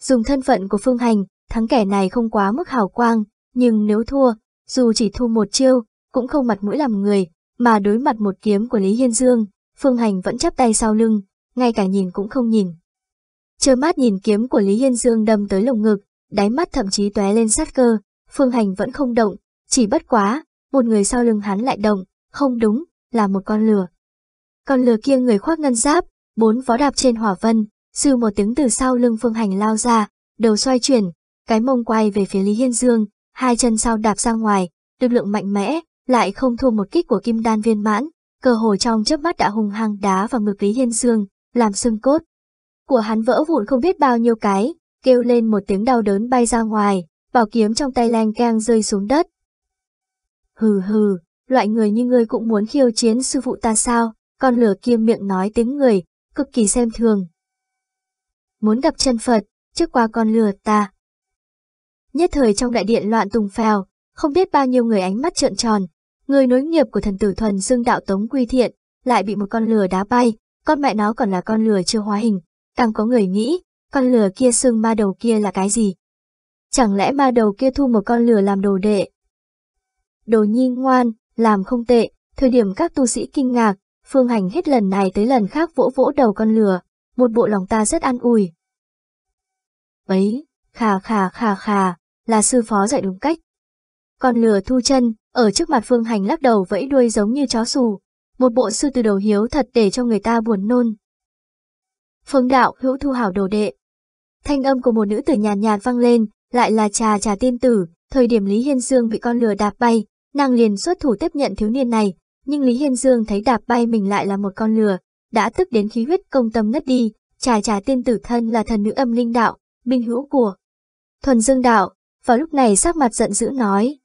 Dùng thân phận của Phương Hành, thắng kẻ này không quá mức hào quang, nhưng nếu thua, dù chỉ thu một chiêu, cũng không mặt mũi làm người, mà đối mặt một kiếm của Lý Hiên Dương, Phương Hành vẫn chắp tay sau lưng, ngay cả nhìn cũng không nhìn. Chờ mắt nhìn kiếm của Lý Hiên Dương đâm tới lồng ngực, đáy mắt thậm chí tóe lên sát cơ, Phương Hành vẫn không động, chỉ bất quá, một người sau lưng hắn lại động, không đúng, là một con lừa. Con lừa kia người khoác ngân giáp, bốn vó đạp trên hỏa vân, sư một tiếng từ sau lưng Phương Hành lao ra, đầu xoay chuyển, cái mông quay về phía Lý Hiên Dương, hai chân sau đạp ra ngoài, lực lượng mạnh mẽ, lại không thua một kích của kim đan viên mãn, cơ hồ trong chớp mắt đã hùng hăng đá vào ngực Lý Hiên Dương, làm xương cốt. Của hắn vỡ vụn không biết bao nhiêu cái, kêu lên một tiếng đau đớn bay ra ngoài, bảo kiếm trong tay lan gang rơi xuống đất. Hừ hừ, loại người như ngươi cũng muốn khiêu chiến sư phụ ta sao, con lửa kia miệng nói tiếng người, cực kỳ xem thường. Muốn đập chân Phật, trước qua con lừa ta. Nhất thời trong đại điện loạn tùng phèo, không biết bao nhiêu người ánh mắt trợn tròn, người nối nghiệp của thần tử thuần dương đạo tống quy thiện, lại bị một con lừa đá bay, con mẹ nó còn là con lừa chưa hóa hình, càng có người nghĩ, con lừa kia xương ma đầu kia là cái gì, Chẳng lẽ ma đầu kia thu một con lừa làm đồ đệ? Đồ nhi ngoan, làm không tệ, thời điểm các tu sĩ kinh ngạc, phương hành hết lần này tới lần khác vỗ vỗ đầu con lừa, một bộ lòng ta rất an ủi. Ấy, khà khà khà khà, là sư phó dạy đúng cách. Con lừa thu chân, ở trước mặt phương hành lắc đầu vẫy đuôi giống như chó xù, một bộ sư từ đầu hiếu thật để cho người ta buồn nôn. Phương đạo hữu thu hảo đồ đệ. Thanh âm của một nữ tử nhàn nhạt vang lên, lại là trà trà tiên tử, thời điểm Lý Hiên Dương bị con lừa đạp bay, nàng liền xuất thủ tiếp nhận thiếu niên này, nhưng Lý Hiên Dương thấy đạp bay mình lại là một con lừa, đã tức đến khí huyết công tâm ngất đi, trà trà tiên tử thân là thần nữ âm linh đạo, minh hữu của thuần dương đạo, vào lúc này sắc mặt giận dữ nói.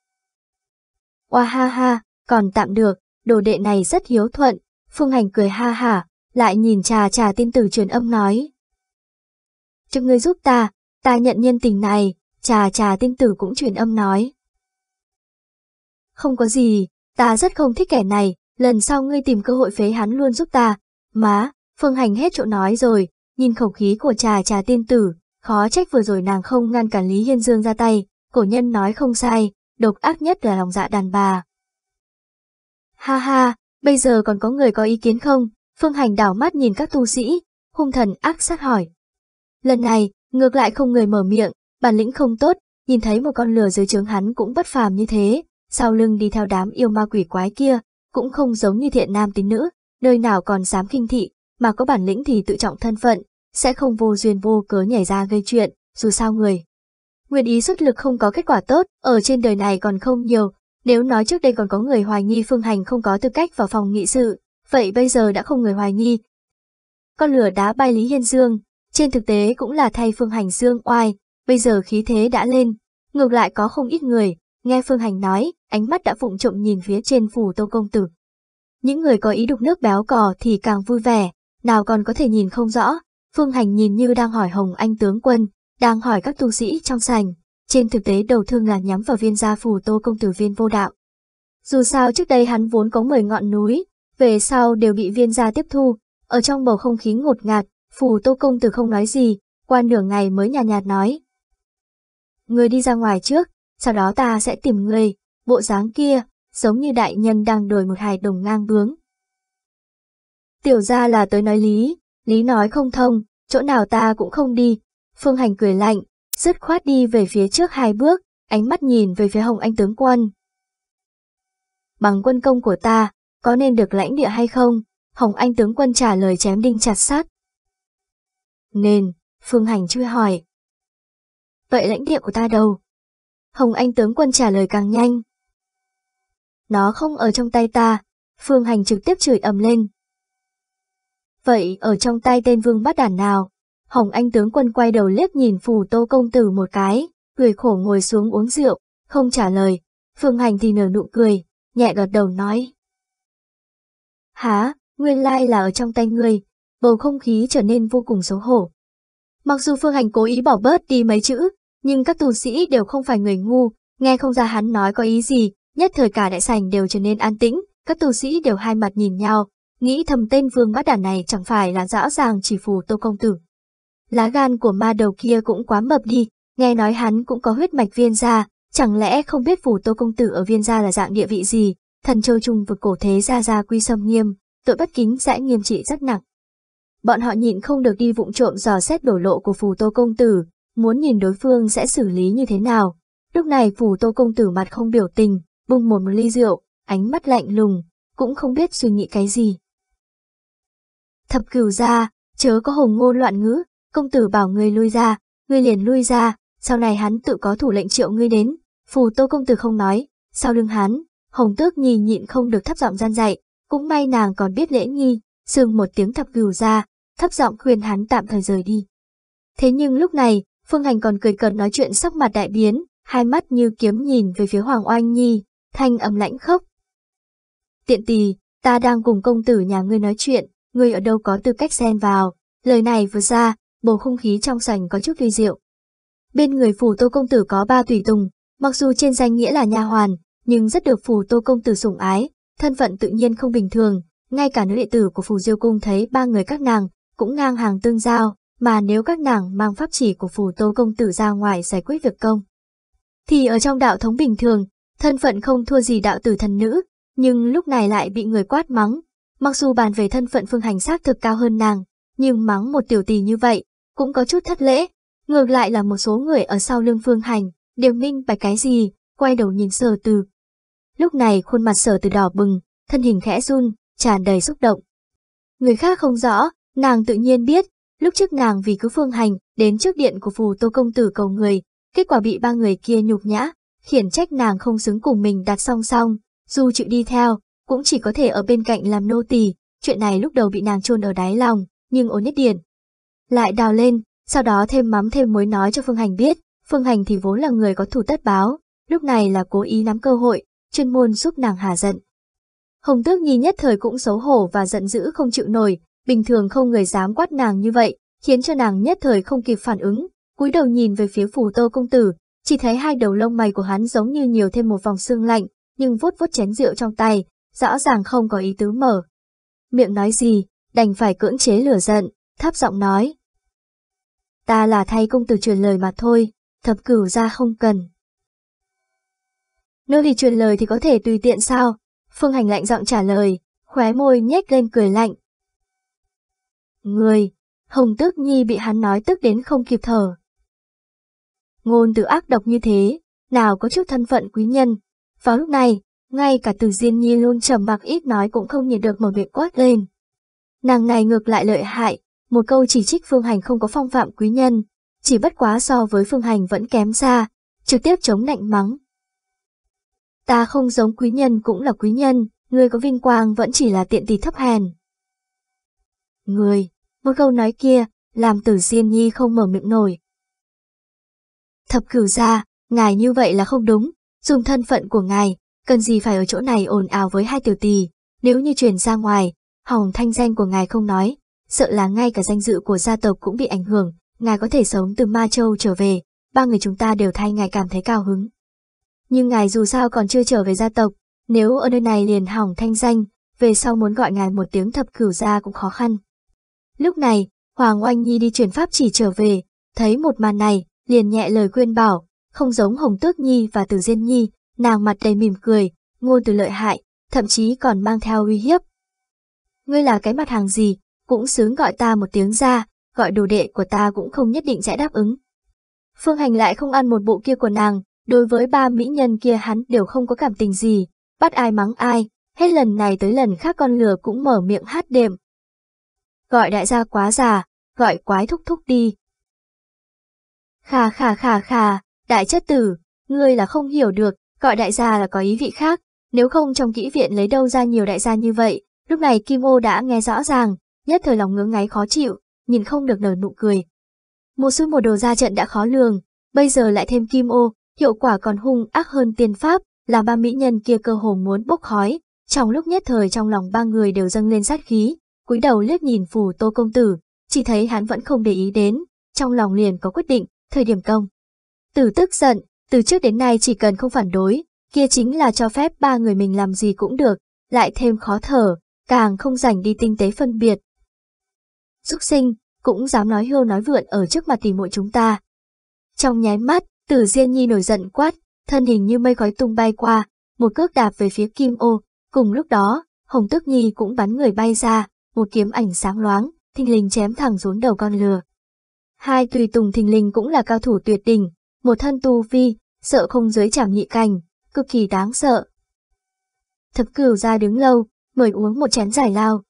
Oa ha ha, còn tạm được, đồ đệ này rất hiếu thuận, phương hành cười ha hả, lại nhìn trà trà tiên tử truyền âm nói. Chứ ngươi giúp ta, ta nhận nhân tình này, Trà trà tinh tử cũng truyền âm nói. Không có gì, ta rất không thích kẻ này, lần sau ngươi tìm cơ hội phế hắn luôn giúp ta. Má, Phương Hành hết chỗ nói rồi, nhìn khẩu khí của trà trà tiên tử, khó trách vừa rồi nàng không ngăn cản Lý Hiên Dương ra tay, cổ nhân nói không sai, độc ác nhất là lòng dạ đàn bà. Ha ha, bây giờ còn có người có ý kiến không? Phương Hành đảo mắt nhìn các tu sĩ, hung thần ác sát hỏi. Lần này, ngược lại không người mở miệng, bản lĩnh không tốt, nhìn thấy một con lừa dưới trướng hắn cũng bất phàm như thế, sau lưng đi theo đám yêu ma quỷ quái kia, cũng không giống như thiện nam tín nữ, nơi nào còn dám khinh thị, mà có bản lĩnh thì tự trọng thân phận, sẽ không vô duyên vô cớ nhảy ra gây chuyện, dù sao người. Nguyện ý xuất lực không có kết quả tốt, ở trên đời này còn không nhiều, nếu nói trước đây còn có người hoài nghi phương hành không có tư cách vào phòng nghị sự, vậy bây giờ đã không người hoài nghi. Con lửa đá bay Lý Hiên Dương, trên thực tế cũng là thay phương hành dương oai, bây giờ khí thế đã lên, ngược lại có không ít người, nghe Phương Hành nói, ánh mắt đã vụng trộm nhìn phía trên phủ Tô Công Tử. Những người có ý đục nước béo cò thì càng vui vẻ, nào còn có thể nhìn không rõ, Phương Hành nhìn như đang hỏi Hồng Anh tướng quân, đang hỏi các tu sĩ trong sành, trên thực tế đầu thương là nhắm vào viên gia phủ Tô Công Tử viên vô đạo. Dù sao trước đây hắn vốn có mười ngọn núi, về sau đều bị viên gia tiếp thu, ở trong bầu không khí ngột ngạt, phủ Tô Công Tử không nói gì, qua nửa ngày mới nhàn nhạt, nhạt nói, Ngươi đi ra ngoài trước, sau đó ta sẽ tìm ngươi, bộ dáng kia, giống như đại nhân đang đổi một hài đồng ngang bướng. Tiểu ra là tới nói lý, lý nói không thông, chỗ nào ta cũng không đi. Phương Hành cười lạnh, dứt khoát đi về phía trước hai bước, ánh mắt nhìn về phía Hồng Anh tướng quân. Bằng quân công của ta, có nên được lãnh địa hay không? Hồng Anh tướng quân trả lời chém đinh chặt sát. Nên, Phương Hành chui hỏi, vậy lãnh địa của ta đâu? Hồng Anh tướng quân trả lời càng nhanh. Nó không ở trong tay ta, Phương Hành trực tiếp chửi ầm lên. Vậy ở trong tay tên vương bắt đàn nào? Hồng Anh tướng quân quay đầu liếc nhìn phù tô công tử một cái, cười khổ ngồi xuống uống rượu, không trả lời. Phương Hành thì nở nụ cười, nhẹ gật đầu nói. Há, nguyên lai là ở trong tay ngươi, bầu không khí trở nên vô cùng xấu hổ. Mặc dù Phương Hành cố ý bỏ bớt đi mấy chữ, nhưng các tu sĩ đều không phải người ngu, nghe không ra hắn nói có ý gì, nhất thời cả đại sảnh đều trở nên an tĩnh, các tu sĩ đều hai mặt nhìn nhau, nghĩ thầm tên vương bát đản này chẳng phải là rõ ràng chỉ phù tô công tử. Lá gan của ma đầu kia cũng quá mập đi, nghe nói hắn cũng có huyết mạch viên gia, chẳng lẽ không biết phù tô công tử ở viên gia là dạng địa vị gì, thần châu trung vực cổ thế gia gia quy sâm nghiêm, tội bất kính sẽ nghiêm trị rất nặng. Bọn họ nhịn không được đi vụng trộm dò xét đổ lộ của phù tô công tử, muốn nhìn đối phương sẽ xử lý như thế nào. Lúc này phủ tô công tử mặt không biểu tình, bung một ly rượu, ánh mắt lạnh lùng, cũng không biết suy nghĩ cái gì. Thập cửu ra, chớ có hồng ngôn loạn ngữ, công tử bảo ngươi lui ra, ngươi liền lui ra, sau này hắn tự có thủ lệnh triệu ngươi đến, phù tô công tử không nói, sau lưng hắn, hồng tước nhì nhịn không được thấp giọng gian dạy, cũng may nàng còn biết lễ nghi, sương một tiếng thập cửu ra, thấp giọng khuyên hắn tạm thời rời đi. Thế nhưng lúc này, Phương Hành còn cười cợt nói chuyện sắc mặt đại biến, hai mắt như kiếm nhìn về phía Hoàng Oanh Nhi, thanh âm lãnh khốc. Tiện tì, ta đang cùng công tử nhà ngươi nói chuyện, ngươi ở đâu có tư cách xen vào. Lời này vừa ra, bầu không khí trong sảnh có chút vi diệu. Bên người phủ tô công tử có ba tùy tùng, mặc dù trên danh nghĩa là nha hoàn, nhưng rất được phủ tô công tử sủng ái, thân phận tự nhiên không bình thường, ngay cả nữ đệ tử của phủ diêu cung thấy ba người các nàng, cũng ngang hàng tương giao, mà nếu các nàng mang pháp chỉ của phù tô công tử ra ngoài giải quyết việc công. Thì ở trong đạo thống bình thường, thân phận không thua gì đạo tử thần nữ, nhưng lúc này lại bị người quát mắng. Mặc dù bàn về thân phận phương hành xác thực cao hơn nàng, nhưng mắng một tiểu tỳ như vậy, cũng có chút thất lễ. Ngược lại là một số người ở sau lưng phương hành, đều minh bạch cái gì, quay đầu nhìn sở từ. Lúc này khuôn mặt sở từ đỏ bừng, thân hình khẽ run, tràn đầy xúc động. Người khác không rõ, nàng tự nhiên biết, Lúc trước nàng vì cứ phương hành, đến trước điện của phù tô công tử cầu người, kết quả bị ba người kia nhục nhã, khiển trách nàng không xứng cùng mình đặt song song, dù chịu đi theo, cũng chỉ có thể ở bên cạnh làm nô tỳ. chuyện này lúc đầu bị nàng chôn ở đáy lòng, nhưng ôn nhất điện. Lại đào lên, sau đó thêm mắm thêm muối nói cho phương hành biết, phương hành thì vốn là người có thủ tất báo, lúc này là cố ý nắm cơ hội, chuyên môn giúp nàng hà giận. Hồng tước nhi nhất thời cũng xấu hổ và giận dữ không chịu nổi, Bình thường không người dám quát nàng như vậy, khiến cho nàng nhất thời không kịp phản ứng, cúi đầu nhìn về phía phủ tô công tử, chỉ thấy hai đầu lông mày của hắn giống như nhiều thêm một vòng xương lạnh, nhưng vuốt vuốt chén rượu trong tay, rõ ràng không có ý tứ mở. Miệng nói gì, đành phải cưỡng chế lửa giận, thấp giọng nói. Ta là thay công tử truyền lời mà thôi, thập cửu ra không cần. Nơi thì truyền lời thì có thể tùy tiện sao? Phương Hành lạnh giọng trả lời, khóe môi nhếch lên cười lạnh, người, Hồng Tước Nhi bị hắn nói tức đến không kịp thở. Ngôn từ ác độc như thế, nào có chút thân phận quý nhân. Vào lúc này, ngay cả từ Diên Nhi luôn trầm mặc ít nói cũng không nhìn được một miệng quát lên. Nàng này ngược lại lợi hại, một câu chỉ trích Phương Hành không có phong phạm quý nhân, chỉ bất quá so với Phương Hành vẫn kém xa, trực tiếp chống nạnh mắng. Ta không giống quý nhân cũng là quý nhân, người có vinh quang vẫn chỉ là tiện tỷ thấp hèn. Người, một câu nói kia làm tử diên nhi không mở miệng nổi. Thập cửu ra, ngài như vậy là không đúng, dùng thân phận của ngài, cần gì phải ở chỗ này ồn ào với hai tiểu tỷ, nếu như truyền ra ngoài, hỏng thanh danh của ngài không nói, sợ là ngay cả danh dự của gia tộc cũng bị ảnh hưởng, ngài có thể sống từ Ma Châu trở về, ba người chúng ta đều thay ngài cảm thấy cao hứng. Nhưng ngài dù sao còn chưa trở về gia tộc, nếu ở nơi này liền hỏng thanh danh, về sau muốn gọi ngài một tiếng thập cửu ra cũng khó khăn. Lúc này, Hoàng Oanh Nhi đi chuyển pháp chỉ trở về, thấy một màn này, liền nhẹ lời khuyên bảo, không giống Hồng Tước Nhi và tử Diên Nhi, nàng mặt đầy mỉm cười, ngôn từ lợi hại, thậm chí còn mang theo uy hiếp. Ngươi là cái mặt hàng gì, cũng sướng gọi ta một tiếng ra, gọi đồ đệ của ta cũng không nhất định sẽ đáp ứng. Phương Hành lại không ăn một bộ kia của nàng, đối với ba mỹ nhân kia hắn đều không có cảm tình gì, bắt ai mắng ai, hết lần này tới lần khác con lừa cũng mở miệng hát đệm, gọi đại gia quá già, gọi quái thúc thúc đi. Khà khà khà khà, đại chất tử, ngươi là không hiểu được, gọi đại gia là có ý vị khác, nếu không trong kỹ viện lấy đâu ra nhiều đại gia như vậy, lúc này Kim Ô đã nghe rõ ràng, nhất thời lòng ngưỡng ngáy khó chịu, nhìn không được nở nụ cười. Một suy một đồ ra trận đã khó lường, bây giờ lại thêm Kim Ô, hiệu quả còn hung ác hơn tiên pháp, làm ba mỹ nhân kia cơ hồ muốn bốc khói, trong lúc nhất thời trong lòng ba người đều dâng lên sát khí, cúi đầu liếc nhìn phù tô công tử, chỉ thấy hắn vẫn không để ý đến, trong lòng liền có quyết định, thời điểm công. Tử tức giận, từ trước đến nay chỉ cần không phản đối, kia chính là cho phép ba người mình làm gì cũng được, lại thêm khó thở, càng không rảnh đi tinh tế phân biệt. Dúc sinh, cũng dám nói hưu nói vượn ở trước mặt tỷ muội chúng ta. Trong nháy mắt, Tử Diên Nhi nổi giận quát, thân hình như mây khói tung bay qua, một cước đạp về phía Kim Ô, cùng lúc đó, Hồng tức Nhi cũng bắn người bay ra, một kiếm ảnh sáng loáng, thình lình chém thẳng xuống đầu con lừa. Hai tùy tùng thình lình cũng là cao thủ tuyệt đỉnh, một thân tu vi, sợ không dưới chảm nhị cành, cực kỳ đáng sợ. Thập cửu ra đứng lâu, mời uống một chén giải lao.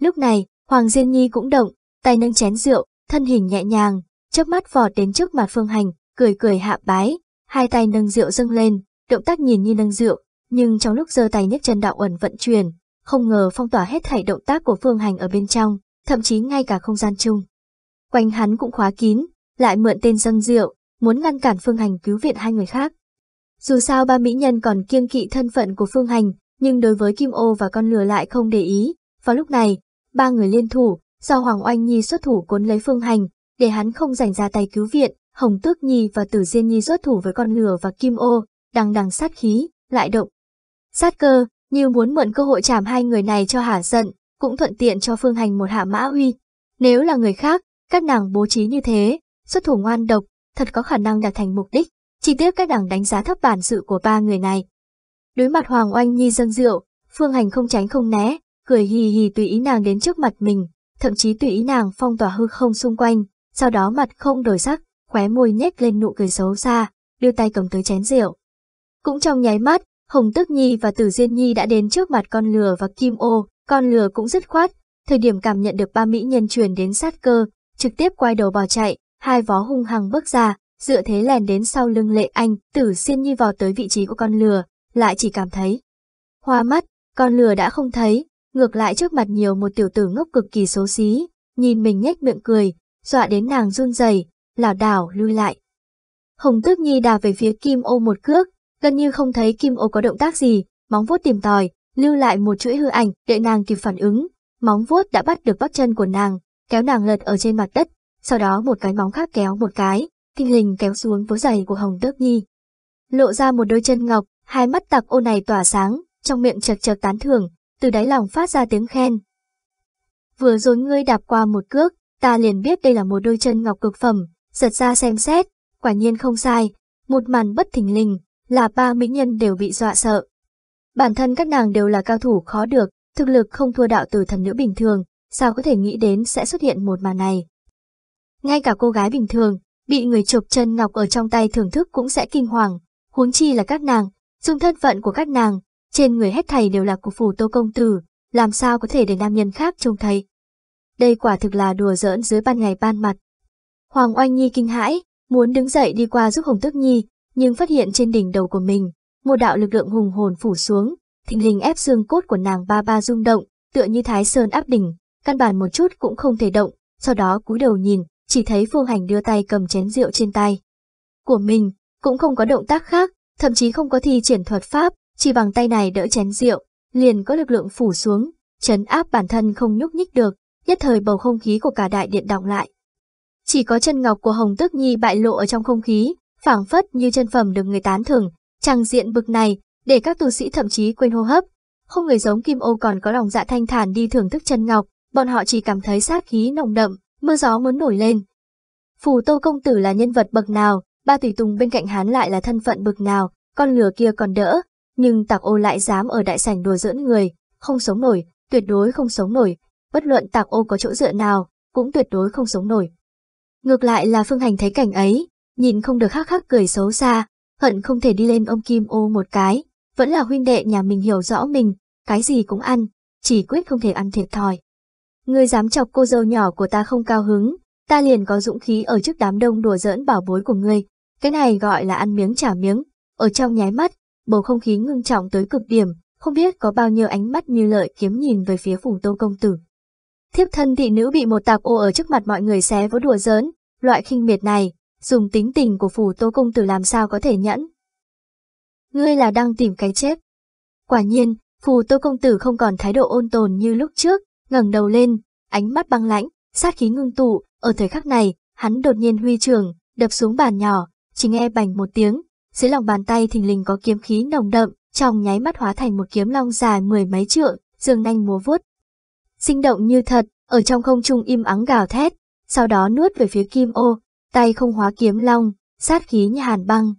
Lúc này, Hoàng Diên Nhi cũng động, tay nâng chén rượu, thân hình nhẹ nhàng, chớp mắt vọt đến trước mặt Phương Hành, cười cười hạ bái, hai tay nâng rượu dâng lên, động tác nhìn như nâng rượu, nhưng trong lúc giơ tay nhấc chân đạo ẩn vận chuyển, không ngờ phong tỏa hết thảy động tác của Phương Hành ở bên trong, thậm chí ngay cả không gian chung. Quanh hắn cũng khóa kín, lại mượn tên dâng rượu, muốn ngăn cản Phương Hành cứu viện hai người khác. Dù sao ba mỹ nhân còn kiêng kỵ thân phận của Phương Hành, nhưng đối với Kim Ô và con lừa lại không để ý. Vào lúc này, ba người liên thủ, do Hoàng Oanh Nhi xuất thủ cuốn lấy Phương Hành, để hắn không giành ra tay cứu viện, Hồng Tước Nhi và Tử Diên Nhi xuất thủ với con lừa và Kim Ô, đằng đằng sát khí, lại động. Sát cơ, như muốn mượn cơ hội chạm hai người này cho hả giận, cũng thuận tiện cho Phương Hành một hạ mã huy Nếu là người khác, các nàng bố trí như thế, xuất thủ ngoan độc, thật có khả năng đạt thành mục đích, chi tiết các nàng đánh giá thấp bản sự của ba người này. Đối mặt Hoàng Oanh Nhi dâng rượu, Phương Hành không tránh không né, cười hì hì tùy ý nàng đến trước mặt mình, thậm chí tùy ý nàng phong tỏa hư không xung quanh, sau đó mặt không đổi sắc, khóe môi nhếch lên nụ cười xấu xa, đưa tay cầm tới chén rượu. Cũng trong nháy mắt, Hồng Tức Nhi và Tử Diên Nhi đã đến trước mặt con lừa và Kim Ô, con lừa cũng dứt khoát, thời điểm cảm nhận được ba mỹ nhân truyền đến sát cơ, trực tiếp quay đầu bỏ chạy, hai vó hung hăng bước ra, dựa thế lèn đến sau lưng lệ anh, Tử Diên Nhi vào tới vị trí của con lừa, lại chỉ cảm thấy hoa mắt, con lừa đã không thấy, ngược lại trước mặt nhiều một tiểu tử ngốc cực kỳ xấu xí, nhìn mình nhếch miệng cười, dọa đến nàng run rẩy, lảo đảo lui lại. Hồng Tức Nhi đà về phía Kim Ô một cước, gần như không thấy Kim Ô có động tác gì, móng vuốt tìm tòi, lưu lại một chuỗi hư ảnh để nàng kịp phản ứng. Móng vuốt đã bắt được bắp chân của nàng, kéo nàng lật ở trên mặt đất, sau đó một cái móng khác kéo một cái, kinh lình kéo xuống với giày của Hồng Tước Nhi. Lộ ra một đôi chân ngọc, hai mắt tạc ô này tỏa sáng, trong miệng chật chật tán thưởng, từ đáy lòng phát ra tiếng khen. Vừa rồi ngươi đạp qua một cước, ta liền biết đây là một đôi chân ngọc cực phẩm, giật ra xem xét, quả nhiên không sai, một màn bất thình lình, là ba mỹ nhân đều bị dọa sợ. Bản thân các nàng đều là cao thủ khó được, thực lực không thua đạo tử thần nữ bình thường, sao có thể nghĩ đến sẽ xuất hiện một màn này. Ngay cả cô gái bình thường, bị người chụp chân ngọc ở trong tay thưởng thức cũng sẽ kinh hoàng, huống chi là các nàng, dùng thân phận của các nàng, trên người hết thầy đều là của phủ tô công tử, làm sao có thể để nam nhân khác trông thấy. Đây quả thực là đùa giỡn dưới ban ngày ban mặt. Hoàng Oanh Nhi kinh hãi, muốn đứng dậy đi qua giúp Hồng Tức Nhi, nhưng phát hiện trên đỉnh đầu của mình, một đạo lực lượng hùng hồn phủ xuống, thình lình ép xương cốt của nàng ba ba rung động, tựa như thái sơn áp đỉnh, căn bản một chút cũng không thể động, sau đó cúi đầu nhìn, chỉ thấy vô hành đưa tay cầm chén rượu trên tay. Của mình, cũng không có động tác khác, thậm chí không có thi triển thuật pháp, chỉ bằng tay này đỡ chén rượu, liền có lực lượng phủ xuống, chấn áp bản thân không nhúc nhích được, nhất thời bầu không khí của cả đại điện đọng lại. Chỉ có chân ngọc của Hồng tức Nhi bại lộ ở trong không khí, phảng phất như chân phẩm được người tán thưởng, chẳng diện bực này, để các tu sĩ thậm chí quên hô hấp. Không người giống Kim Ô còn có lòng dạ thanh thản đi thưởng thức chân ngọc, bọn họ chỉ cảm thấy sát khí nồng đậm, mưa gió muốn nổi lên. Phù Tô công tử là nhân vật bậc nào, ba tùy tùng bên cạnh hắn lại là thân phận bậc nào, con lừa kia còn đỡ, nhưng Tạc Ô lại dám ở đại sảnh đùa giỡn người, không sống nổi, tuyệt đối không sống nổi, bất luận Tạc Ô có chỗ dựa nào, cũng tuyệt đối không sống nổi. Ngược lại là Phương Hành thấy cảnh ấy, nhìn không được hắc hắc cười xấu xa, hận không thể đi lên ông Kim ô một cái, vẫn là huynh đệ nhà mình hiểu rõ mình, cái gì cũng ăn, chỉ quyết không thể ăn thiệt thòi. Ngươi dám chọc cô dâu nhỏ của ta không cao hứng, ta liền có dũng khí ở trước đám đông đùa giỡn bảo bối của ngươi, cái này gọi là ăn miếng trả miếng, ở trong nháy mắt, bầu không khí ngưng trọng tới cực điểm, không biết có bao nhiêu ánh mắt như lợi kiếm nhìn về phía phủ tô công tử. Thiếp thân thị nữ bị một tạp ô ở trước mặt mọi người xé vỗ đùa giỡn, loại khinh miệt này, dùng tính tình của phủ tô công tử làm sao có thể nhẫn. Ngươi là đang tìm cái chết. Quả nhiên, phù tô công tử không còn thái độ ôn tồn như lúc trước, ngẩng đầu lên, ánh mắt băng lãnh, sát khí ngưng tụ, ở thời khắc này, hắn đột nhiên huy trường, đập xuống bàn nhỏ, chỉ nghe bành một tiếng, dưới lòng bàn tay thình lình có kiếm khí nồng đậm, trong nháy mắt hóa thành một kiếm long dài mười mấy trượng, dương nanh múa vuốt. Sinh động như thật, ở trong không trung im ắng gào thét, sau đó nuốt về phía kim ô, tay không hóa kiếm long, sát khí như hàn băng.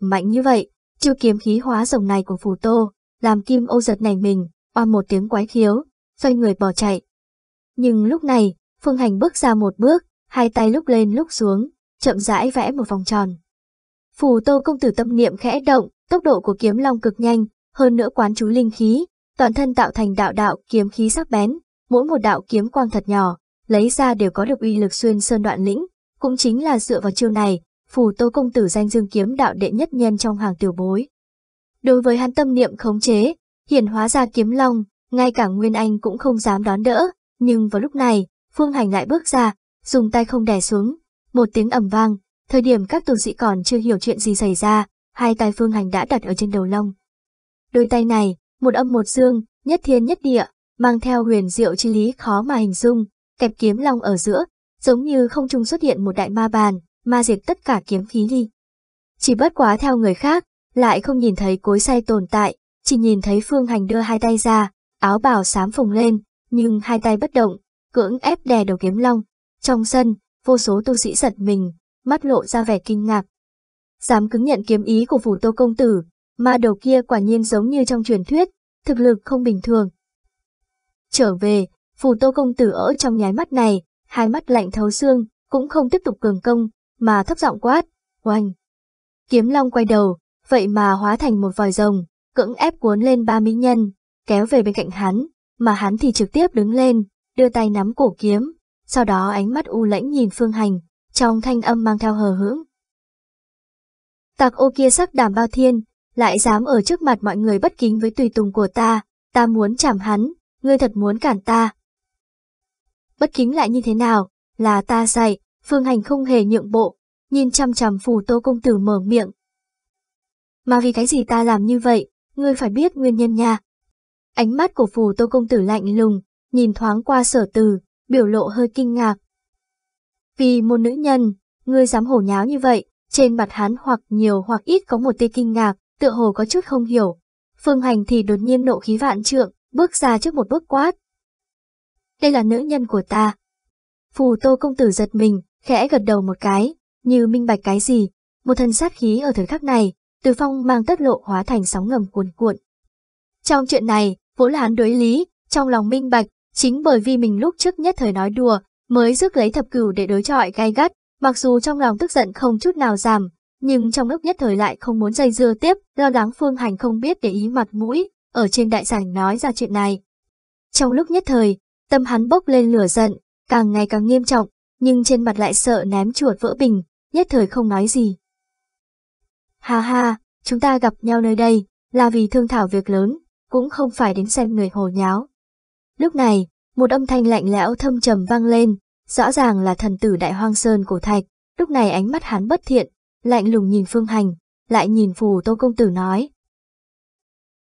Mạnh như vậy, chiêu kiếm khí hóa rồng này của Phù Tô, làm Kim Âu giật nảy mình, oa một tiếng quái khiếu, xoay người bỏ chạy. Nhưng lúc này, Phương Hành bước ra một bước, hai tay lúc lên lúc xuống, chậm rãi vẽ một vòng tròn. Phù Tô công tử tâm niệm khẽ động, tốc độ của kiếm long cực nhanh, hơn nữa quán chú linh khí, toàn thân tạo thành đạo đạo kiếm khí sắc bén, mỗi một đạo kiếm quang thật nhỏ, lấy ra đều có được uy lực xuyên sơn đoạn lĩnh, cũng chính là dựa vào chiêu này, phù tô công tử danh dương kiếm đạo đệ nhất nhân trong hàng tiểu bối. Đối với hắn tâm niệm khống chế, hiển hóa ra kiếm long, ngay cả Nguyên Anh cũng không dám đón đỡ, nhưng vào lúc này, Phương Hành lại bước ra, dùng tay không đè xuống, một tiếng ầm vang, thời điểm các tu sĩ còn chưa hiểu chuyện gì xảy ra, hai tay Phương Hành đã đặt ở trên đầu long. Đôi tay này, một âm một dương, nhất thiên nhất địa, mang theo huyền diệu chi lý khó mà hình dung, kẹp kiếm long ở giữa, giống như không trung xuất hiện một đại ma bàn, ma diệt tất cả kiếm khí đi. Chỉ bất quá theo người khác, lại không nhìn thấy cối say tồn tại, chỉ nhìn thấy phương hành đưa hai tay ra, áo bào xám phồng lên, nhưng hai tay bất động, cưỡng ép đè đầu kiếm long. Trong sân, vô số tu sĩ giật mình, mắt lộ ra vẻ kinh ngạc. Dám cứng nhận kiếm ý của phủ tô công tử, ma đầu kia quả nhiên giống như trong truyền thuyết, thực lực không bình thường. Trở về, Phù Tô công tử ở trong nháy mắt này, hai mắt lạnh thấu xương, cũng không tiếp tục cường công, mà thấp giọng quát, oanh. Kiếm Long quay đầu, vậy mà hóa thành một vòi rồng, cưỡng ép cuốn lên ba mỹ nhân, kéo về bên cạnh hắn, mà hắn thì trực tiếp đứng lên, đưa tay nắm cổ kiếm, sau đó ánh mắt u lãnh nhìn Phương Hành, trong thanh âm mang theo hờ hững. Tạc ô kia sắc đảm bao thiên, lại dám ở trước mặt mọi người bất kính với tùy tùng của ta, ta muốn chảm hắn, ngươi thật muốn cản ta, bất kính lại như thế nào, là ta dạy, phương hành không hề nhượng bộ, nhìn chăm chăm phù tô công tử mở miệng. Mà vì cái gì ta làm như vậy, ngươi phải biết nguyên nhân nha. Ánh mắt của phù tô công tử lạnh lùng, nhìn thoáng qua sở từ, biểu lộ hơi kinh ngạc. Vì một nữ nhân, ngươi dám hổ nháo như vậy, trên mặt hắn hoặc nhiều hoặc ít có một tia kinh ngạc, tựa hồ có chút không hiểu. Phương hành thì đột nhiên nộ khí vạn trượng, bước ra trước một bước quát, đây là nữ nhân của ta. Phù tô công tử giật mình, khẽ gật đầu một cái, như minh bạch cái gì, một thần sát khí ở thời khắc này, từ phong mang tất lộ hóa thành sóng ngầm cuồn cuộn. Trong chuyện này, vốn là hắn đối lý, trong lòng minh bạch, chính bởi vì mình lúc trước nhất thời nói đùa, mới rước lấy thập cửu để đối chọi gai gắt, mặc dù trong lòng tức giận không chút nào giảm, nhưng trong lúc nhất thời lại không muốn dây dưa tiếp, lo lắng phương hành không biết để ý mặt mũi, ở trên đại sảnh nói ra chuyện này. Trong lúc nhất thời, Tâm hắn bốc lên lửa giận, càng ngày càng nghiêm trọng, nhưng trên mặt lại sợ ném chuột vỡ bình, nhất thời không nói gì. Ha ha, chúng ta gặp nhau nơi đây, là vì thương thảo việc lớn, cũng không phải đến xem người hồ nháo. Lúc này, một âm thanh lạnh lẽo thâm trầm vang lên, rõ ràng là thần tử đại hoang sơn cổ thạch, lúc này ánh mắt hắn bất thiện, lạnh lùng nhìn phương hành, lại nhìn phù tô công tử nói.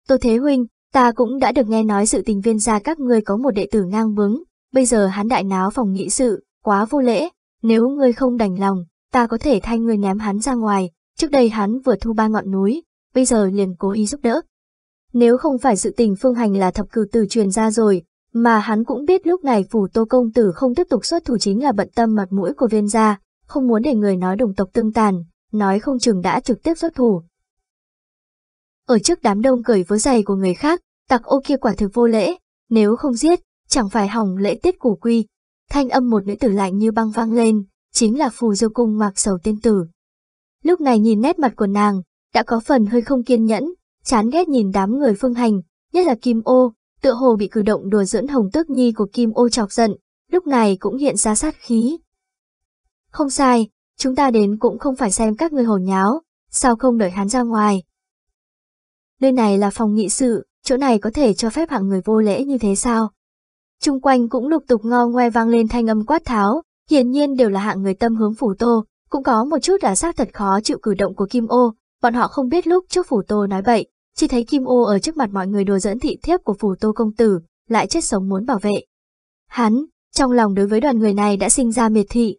Tô Thế Huynh, Ta cũng đã được nghe nói sự tình viên gia các ngươi có một đệ tử ngang bướng, bây giờ hắn đại náo phòng nghị sự, quá vô lễ, nếu ngươi không đành lòng, ta có thể thay ngươi ném hắn ra ngoài, trước đây hắn vừa thu ba ngọn núi, bây giờ liền cố ý giúp đỡ. Nếu không phải sự tình phương hành là thập cử tử truyền ra rồi, mà hắn cũng biết lúc này phủ tô công tử không tiếp tục xuất thủ chính là bận tâm mặt mũi của viên gia, không muốn để người nói đồng tộc tương tàn, nói không chừng đã trực tiếp xuất thủ, ở trước đám đông cởi vớ giày của người khác, tặc ô kia quả thực vô lễ, nếu không giết, chẳng phải hỏng lễ tiết củ quy. Thanh âm một nữ tử lạnh như băng vang lên, chính là phù diêu cung mạc sầu tiên tử. Lúc này nhìn nét mặt của nàng, đã có phần hơi không kiên nhẫn, chán ghét nhìn đám người phương hành, nhất là Kim Ô, tựa hồ bị cử động đùa dưỡn hồng tước nhi của Kim Ô chọc giận, lúc này cũng hiện ra sát khí. Không sai, chúng ta đến cũng không phải xem các người hồn nháo, sao không đợi hắn ra ngoài, nơi này là phòng nghị sự, chỗ này có thể cho phép hạng người vô lễ như thế sao? Trung quanh cũng lục tục ngo ngoe vang lên thanh âm quát tháo, hiển nhiên đều là hạng người tâm hướng phủ tô, cũng có một chút là xác thật khó chịu cử động của Kim Ô, bọn họ không biết lúc trước phủ tô nói bậy, chỉ thấy Kim Ô ở trước mặt mọi người đùa dẫn thị thiếp của phủ tô công tử, lại chết sống muốn bảo vệ. Hắn, trong lòng đối với đoàn người này đã sinh ra miệt thị.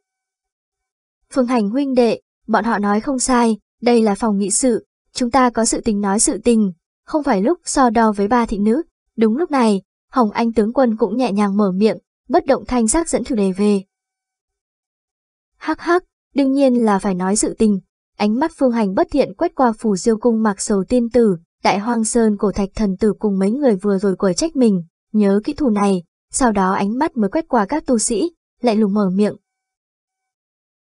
Phương hành huynh đệ, bọn họ nói không sai, đây là phòng nghị sự, chúng ta có sự tình nói sự tình, không phải lúc so đo với ba thị nữ. Đúng lúc này, Hồng Anh tướng quân cũng nhẹ nhàng mở miệng, bất động thanh sắc dẫn chủ đề về. Hắc hắc, đương nhiên là phải nói sự tình. Ánh mắt phương hành bất thiện quét qua phủ diêu cung mặc sầu tiên tử, đại hoang sơn cổ thạch thần tử cùng mấy người vừa rồi quở trách mình, nhớ kỹ thù này, sau đó ánh mắt mới quét qua các tu sĩ, lại lùng mở miệng.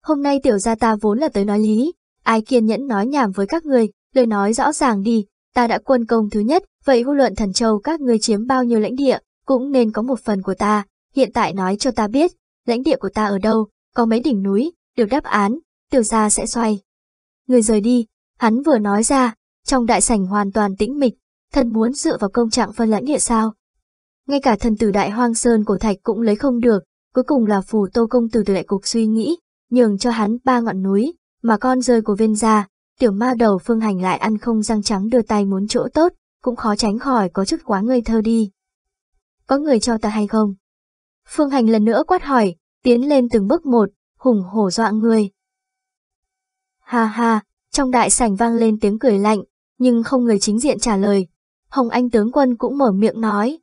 Hôm nay tiểu gia ta vốn là tới nói lý, ai kiên nhẫn nói nhảm với các người, lời nói rõ ràng đi, ta đã quân công thứ nhất, vậy hô luận thần châu các ngươi chiếm bao nhiêu lãnh địa, cũng nên có một phần của ta, hiện tại nói cho ta biết, lãnh địa của ta ở đâu, có mấy đỉnh núi, được đáp án, tiểu gia sẽ xoay. Người rời đi, hắn vừa nói ra, trong đại sảnh hoàn toàn tĩnh mịch, thần muốn dựa vào công trạng phân lãnh địa sao. Ngay cả thần tử đại hoang sơn cổ thạch cũng lấy không được, cuối cùng là phù tô công tử từ đại cục suy nghĩ, nhường cho hắn ba ngọn núi, mà con rơi của viên gia, Tiểu ma đầu phương hành lại ăn không răng trắng đưa tay muốn chỗ tốt, cũng khó tránh khỏi có chút quá ngây thơ đi. Có người cho ta hay không? Phương hành lần nữa quát hỏi, tiến lên từng bước một, hùng hổ dọa người. Ha ha, trong đại sảnh vang lên tiếng cười lạnh, nhưng không người chính diện trả lời. Hồng Anh tướng quân cũng mở miệng nói.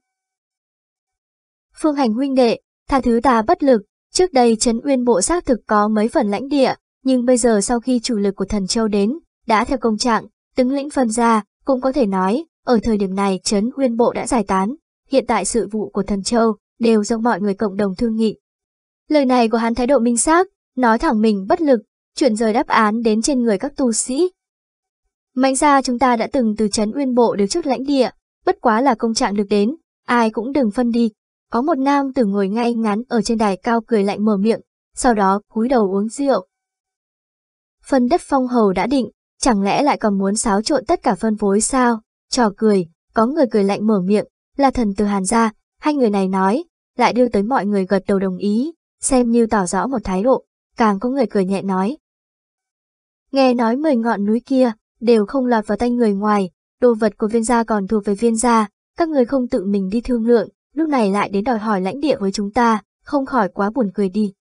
Phương hành huynh đệ, tha thứ ta bất lực, trước đây Trấn Uyên bộ xác thực có mấy phần lãnh địa, nhưng bây giờ sau khi chủ lực của thần châu đến, đã theo công trạng, tướng lĩnh phân ra, cũng có thể nói, ở thời điểm này trấn huyên bộ đã giải tán, hiện tại sự vụ của thần châu đều do mọi người cộng đồng thương nghị. Lời này của hắn thái độ minh xác, nói thẳng mình bất lực, chuyển rời đáp án đến trên người các tu sĩ. Mạnh ra chúng ta đã từng từ trấn uyên bộ được trước lãnh địa, bất quá là công trạng được đến, ai cũng đừng phân đi. Có một nam tử ngồi ngay ngắn ở trên đài cao cười lạnh mở miệng, sau đó cúi đầu uống rượu. phân đất phong hầu đã định, Chẳng lẽ lại còn muốn xáo trộn tất cả phân phối sao? Trò cười, có người cười lạnh mở miệng, là thần từ Hàn ra, hai người này nói, lại đưa tới mọi người gật đầu đồng ý, xem như tỏ rõ một thái độ, càng có người cười nhẹ nói. Nghe nói mười ngọn núi kia, đều không lọt vào tay người ngoài, đồ vật của viên gia còn thuộc về viên gia, các người không tự mình đi thương lượng, lúc này lại đến đòi hỏi lãnh địa với chúng ta, không khỏi quá buồn cười đi.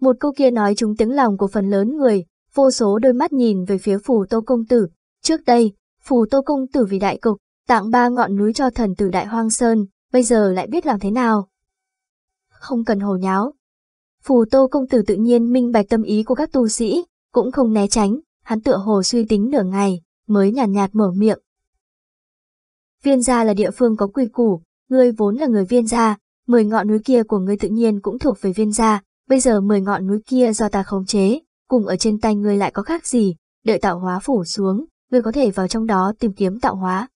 Một câu kia nói chúng tiếng lòng của phần lớn người, vô số đôi mắt nhìn về phía phù tô công tử. Trước đây, phù tô công tử vì đại cục, tặng ba ngọn núi cho thần tử đại hoang sơn, bây giờ lại biết làm thế nào. Không cần hồ nháo. Phù tô công tử tự nhiên minh bạch tâm ý của các tu sĩ, cũng không né tránh, hắn tựa hồ suy tính nửa ngày, mới nhàn nhạt, nhạt mở miệng. Viên gia là địa phương có quy củ, ngươi vốn là người viên gia, mười ngọn núi kia của ngươi tự nhiên cũng thuộc về viên gia, bây giờ mười ngọn núi kia do ta khống chế, cùng ở trên tay ngươi lại có khác gì, đợi tạo hóa phủ xuống, ngươi có thể vào trong đó tìm kiếm tạo hóa.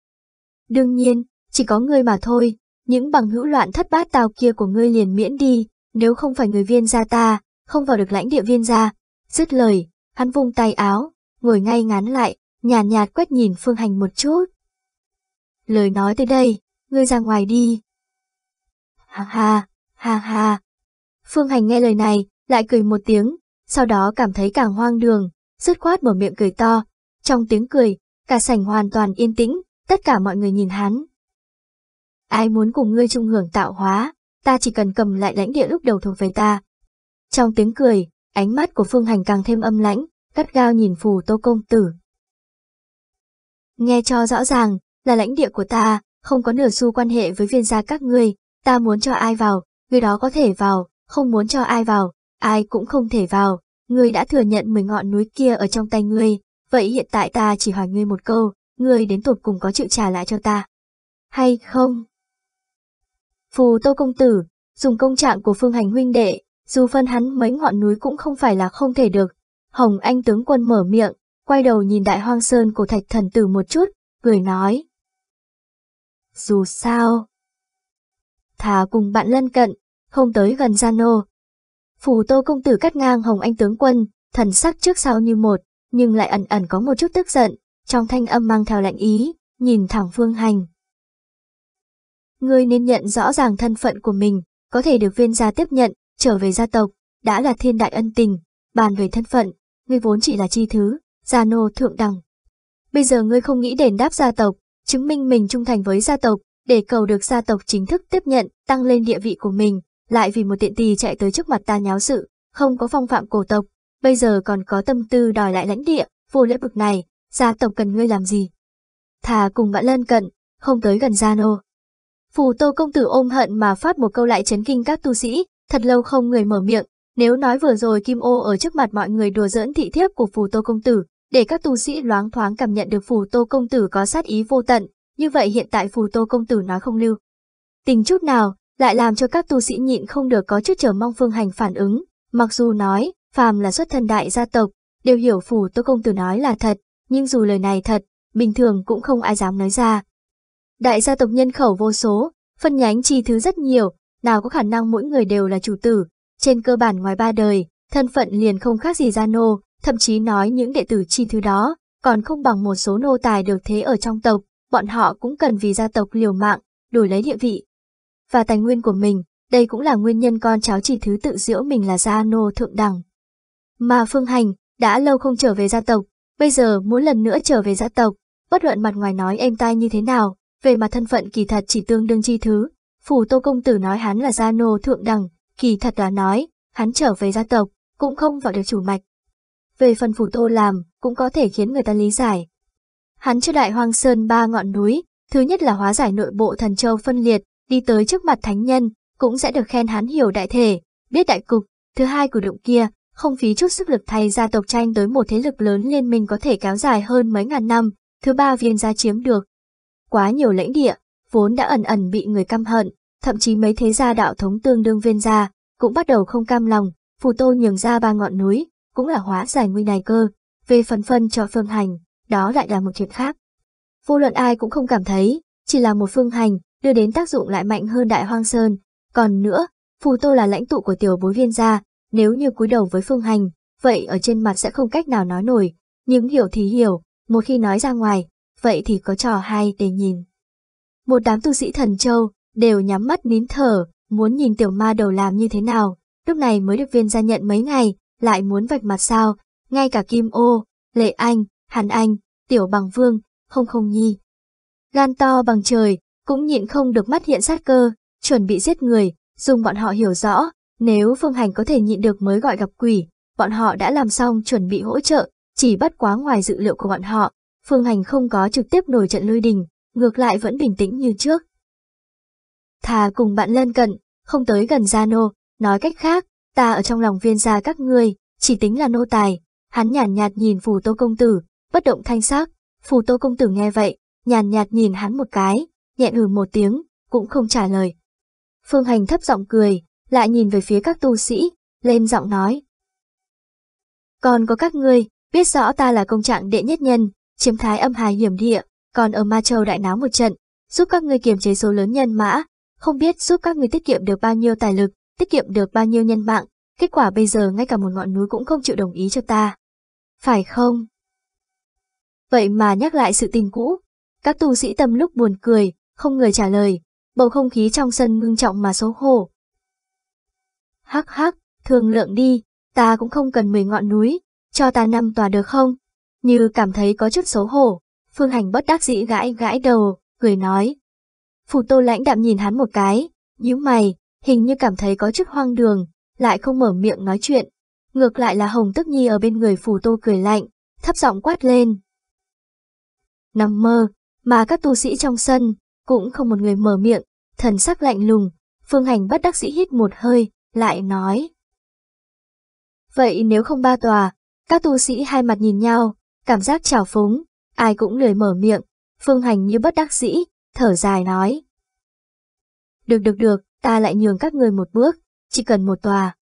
Đương nhiên, chỉ có ngươi mà thôi, những bằng hữu loạn thất bát tào kia của ngươi liền miễn đi, nếu không phải người viên gia ta, không vào được lãnh địa viên gia. Dứt lời, hắn vung tay áo, ngồi ngay ngắn lại, nhàn nhạt, nhạt quét nhìn phương hành một chút. Lời nói tới đây, ngươi ra ngoài đi. Ha ha, ha ha. Phương hành nghe lời này, lại cười một tiếng, sau đó cảm thấy càng hoang đường, dứt khoát mở miệng cười to. Trong tiếng cười, cả sảnh hoàn toàn yên tĩnh, tất cả mọi người nhìn hắn. Ai muốn cùng ngươi chung hưởng tạo hóa, ta chỉ cần cầm lại lãnh địa lúc đầu thuộc về ta. Trong tiếng cười, ánh mắt của Phương Hành càng thêm âm lãnh, gắt gao nhìn phù tô công tử. Nghe cho rõ ràng, là lãnh địa của ta, không có nửa xu quan hệ với viên gia các ngươi, ta muốn cho ai vào, người đó có thể vào, không muốn cho ai vào, ai cũng không thể vào, ngươi đã thừa nhận 10 ngọn núi kia ở trong tay ngươi, vậy hiện tại ta chỉ hỏi ngươi một câu, ngươi đến tột cùng có chịu trả lại cho ta, hay không? Phù Tô Công Tử, dùng công trạng của phương hành huynh đệ, dù phân hắn mấy ngọn núi cũng không phải là không thể được. Hồng Anh tướng quân mở miệng, quay đầu nhìn đại hoang sơn của thạch thần tử một chút, cười nói. Dù sao, thà cùng bạn lân cận, không tới gần Gia Nô, Phù tô công tử cắt ngang Hồng Anh tướng quân, thần sắc trước sau như một, nhưng lại ẩn ẩn có một chút tức giận, trong thanh âm mang theo lạnh ý, nhìn thẳng Phương Hành. Ngươi nên nhận rõ ràng thân phận của mình, có thể được viên gia tiếp nhận, trở về gia tộc, đã là thiên đại ân tình, bàn về thân phận, ngươi vốn chỉ là chi thứ, gia nô thượng đẳng. Bây giờ ngươi không nghĩ đền đáp gia tộc, chứng minh mình trung thành với gia tộc, để cầu được gia tộc chính thức tiếp nhận, tăng lên địa vị của mình, lại vì một tiện tì chạy tới trước mặt ta nháo sự, không có phong phạm cổ tộc, bây giờ còn có tâm tư đòi lại lãnh địa, vô lễ bực này, gia tộc cần ngươi làm gì? Thà cùng bạn lân cận, không tới gần gian ô. Phù tô công tử ôm hận mà phát một câu lại chấn kinh các tu sĩ, thật lâu không người mở miệng, nếu nói vừa rồi Kim Ô ở trước mặt mọi người đùa giỡn thị thiếp của phù tô công tử, để các tu sĩ loáng thoáng cảm nhận được phù tô công tử có sát ý vô tận, như vậy hiện tại phù tô công tử nói không lưu. Tình chút nào, lại làm cho các tu sĩ nhịn không được có chút chờ mong phương hành phản ứng, mặc dù nói, phàm là xuất thân đại gia tộc, đều hiểu phủ tô công tử nói là thật, nhưng dù lời này thật, bình thường cũng không ai dám nói ra. Đại gia tộc nhân khẩu vô số, phân nhánh chi thứ rất nhiều, nào có khả năng mỗi người đều là chủ tử, trên cơ bản ngoài ba đời, thân phận liền không khác gì gia nô, thậm chí nói những đệ tử chi thứ đó, còn không bằng một số nô tài được thế ở trong tộc, bọn họ cũng cần vì gia tộc liều mạng, đổi lấy địa vị, và tài nguyên của mình, đây cũng là nguyên nhân con cháu chỉ thứ tự diễu mình là gia nô thượng đẳng. Mà Phương Hành, đã lâu không trở về gia tộc, bây giờ muốn lần nữa trở về gia tộc, bất luận mặt ngoài nói êm tai như thế nào, về mặt thân phận kỳ thật chỉ tương đương chi thứ. Phủ Tô Công Tử nói hắn là gia nô thượng đẳng, kỳ thật là nói, hắn trở về gia tộc, cũng không vào được chủ mạch. Về phần Phủ Tô làm, cũng có thể khiến người ta lý giải. Hắn cho đại hoang sơn ba ngọn núi, thứ nhất là hóa giải nội bộ thần châu phân liệt, đi tới trước mặt thánh nhân, cũng sẽ được khen hắn hiểu đại thể, biết đại cục. Thứ hai cử động kia, không phí chút sức lực thay gia tộc tranh tới một thế lực lớn liên minh có thể kéo dài hơn mấy ngàn năm. Thứ ba viên gia chiếm được. Quá nhiều lãnh địa, vốn đã ẩn ẩn bị người căm hận, thậm chí mấy thế gia đạo thống tương đương viên gia, cũng bắt đầu không cam lòng, phù tô nhường ra ba ngọn núi, cũng là hóa giải nguy này cơ. Về phần phân cho phương hành, đó lại là một chuyện khác. Vô luận ai cũng không cảm thấy, chỉ là một phương hành, đưa đến tác dụng lại mạnh hơn đại hoang sơn. Còn nữa, Phù Tô là lãnh tụ của tiểu bối viên gia, nếu như cúi đầu với phương hành, vậy ở trên mặt sẽ không cách nào nói nổi, nhưng hiểu thì hiểu, một khi nói ra ngoài, vậy thì có trò hay để nhìn. Một đám tu sĩ thần châu đều nhắm mắt nín thở, muốn nhìn tiểu ma đầu làm như thế nào, lúc này mới được viên gia nhận mấy ngày, lại muốn vạch mặt sao, ngay cả Kim Ô, Lệ Anh, Hàn Anh, Tiểu Bằng Vương, Không Không Nhi. Gan to bằng trời, cũng nhịn không được mắt hiện sát cơ, chuẩn bị giết người, dùng bọn họ hiểu rõ, nếu phương hành có thể nhịn được mới gọi gặp quỷ, bọn họ đã làm xong chuẩn bị hỗ trợ, chỉ bất quá ngoài dự liệu của bọn họ, phương hành không có trực tiếp nổi trận lôi đình, ngược lại vẫn bình tĩnh như trước. Thà cùng bạn lân cận, không tới gần gia nô, nói cách khác, ta ở trong lòng viên gia các người chỉ tính là nô tài, hắn nhàn nhạt, nhạt nhìn phù tô công tử, bất động thanh sắc, phù tô công tử nghe vậy, nhàn nhạt, nhạt nhìn hắn một cái, nhẹn hừ một tiếng, cũng không trả lời. Phương Hành thấp giọng cười, lại nhìn về phía các tu sĩ, lên giọng nói. Còn có các ngươi, biết rõ ta là công trạng đệ nhất nhân, chiếm thái âm hài hiểm địa, còn ở Ma Châu đại náo một trận, giúp các ngươi kiềm chế số lớn nhân mã, không biết giúp các ngươi tiết kiệm được bao nhiêu tài lực, tiết kiệm được bao nhiêu nhân mạng, kết quả bây giờ ngay cả một ngọn núi cũng không chịu đồng ý cho ta. Phải không? Vậy mà nhắc lại sự tình cũ, các tu sĩ tâm lúc buồn cười, không người trả lời, bầu không khí trong sân ngưng trọng mà xấu hổ. Hắc hắc, thương lượng đi, ta cũng không cần mười ngọn núi, cho ta năm tòa được không? Như cảm thấy có chút xấu hổ, Phương Hành bất đắc dĩ gãi gãi đầu, cười nói. Phù tô lãnh đạm nhìn hắn một cái, nhíu mày, hình như cảm thấy có chút hoang đường, lại không mở miệng nói chuyện. Ngược lại là Hồng Tức Nhi ở bên người phù tô cười lạnh, thấp giọng quát lên. Nằm mơ, mà các tu sĩ trong sân, cũng không một người mở miệng, thần sắc lạnh lùng, phương hành bất đắc dĩ hít một hơi, lại nói. Vậy nếu không ba tòa, các tu sĩ hai mặt nhìn nhau, cảm giác trào phúng, ai cũng lười mở miệng, phương hành như bất đắc dĩ, thở dài nói. Được được được, ta lại nhường các người một bước, chỉ cần một tòa.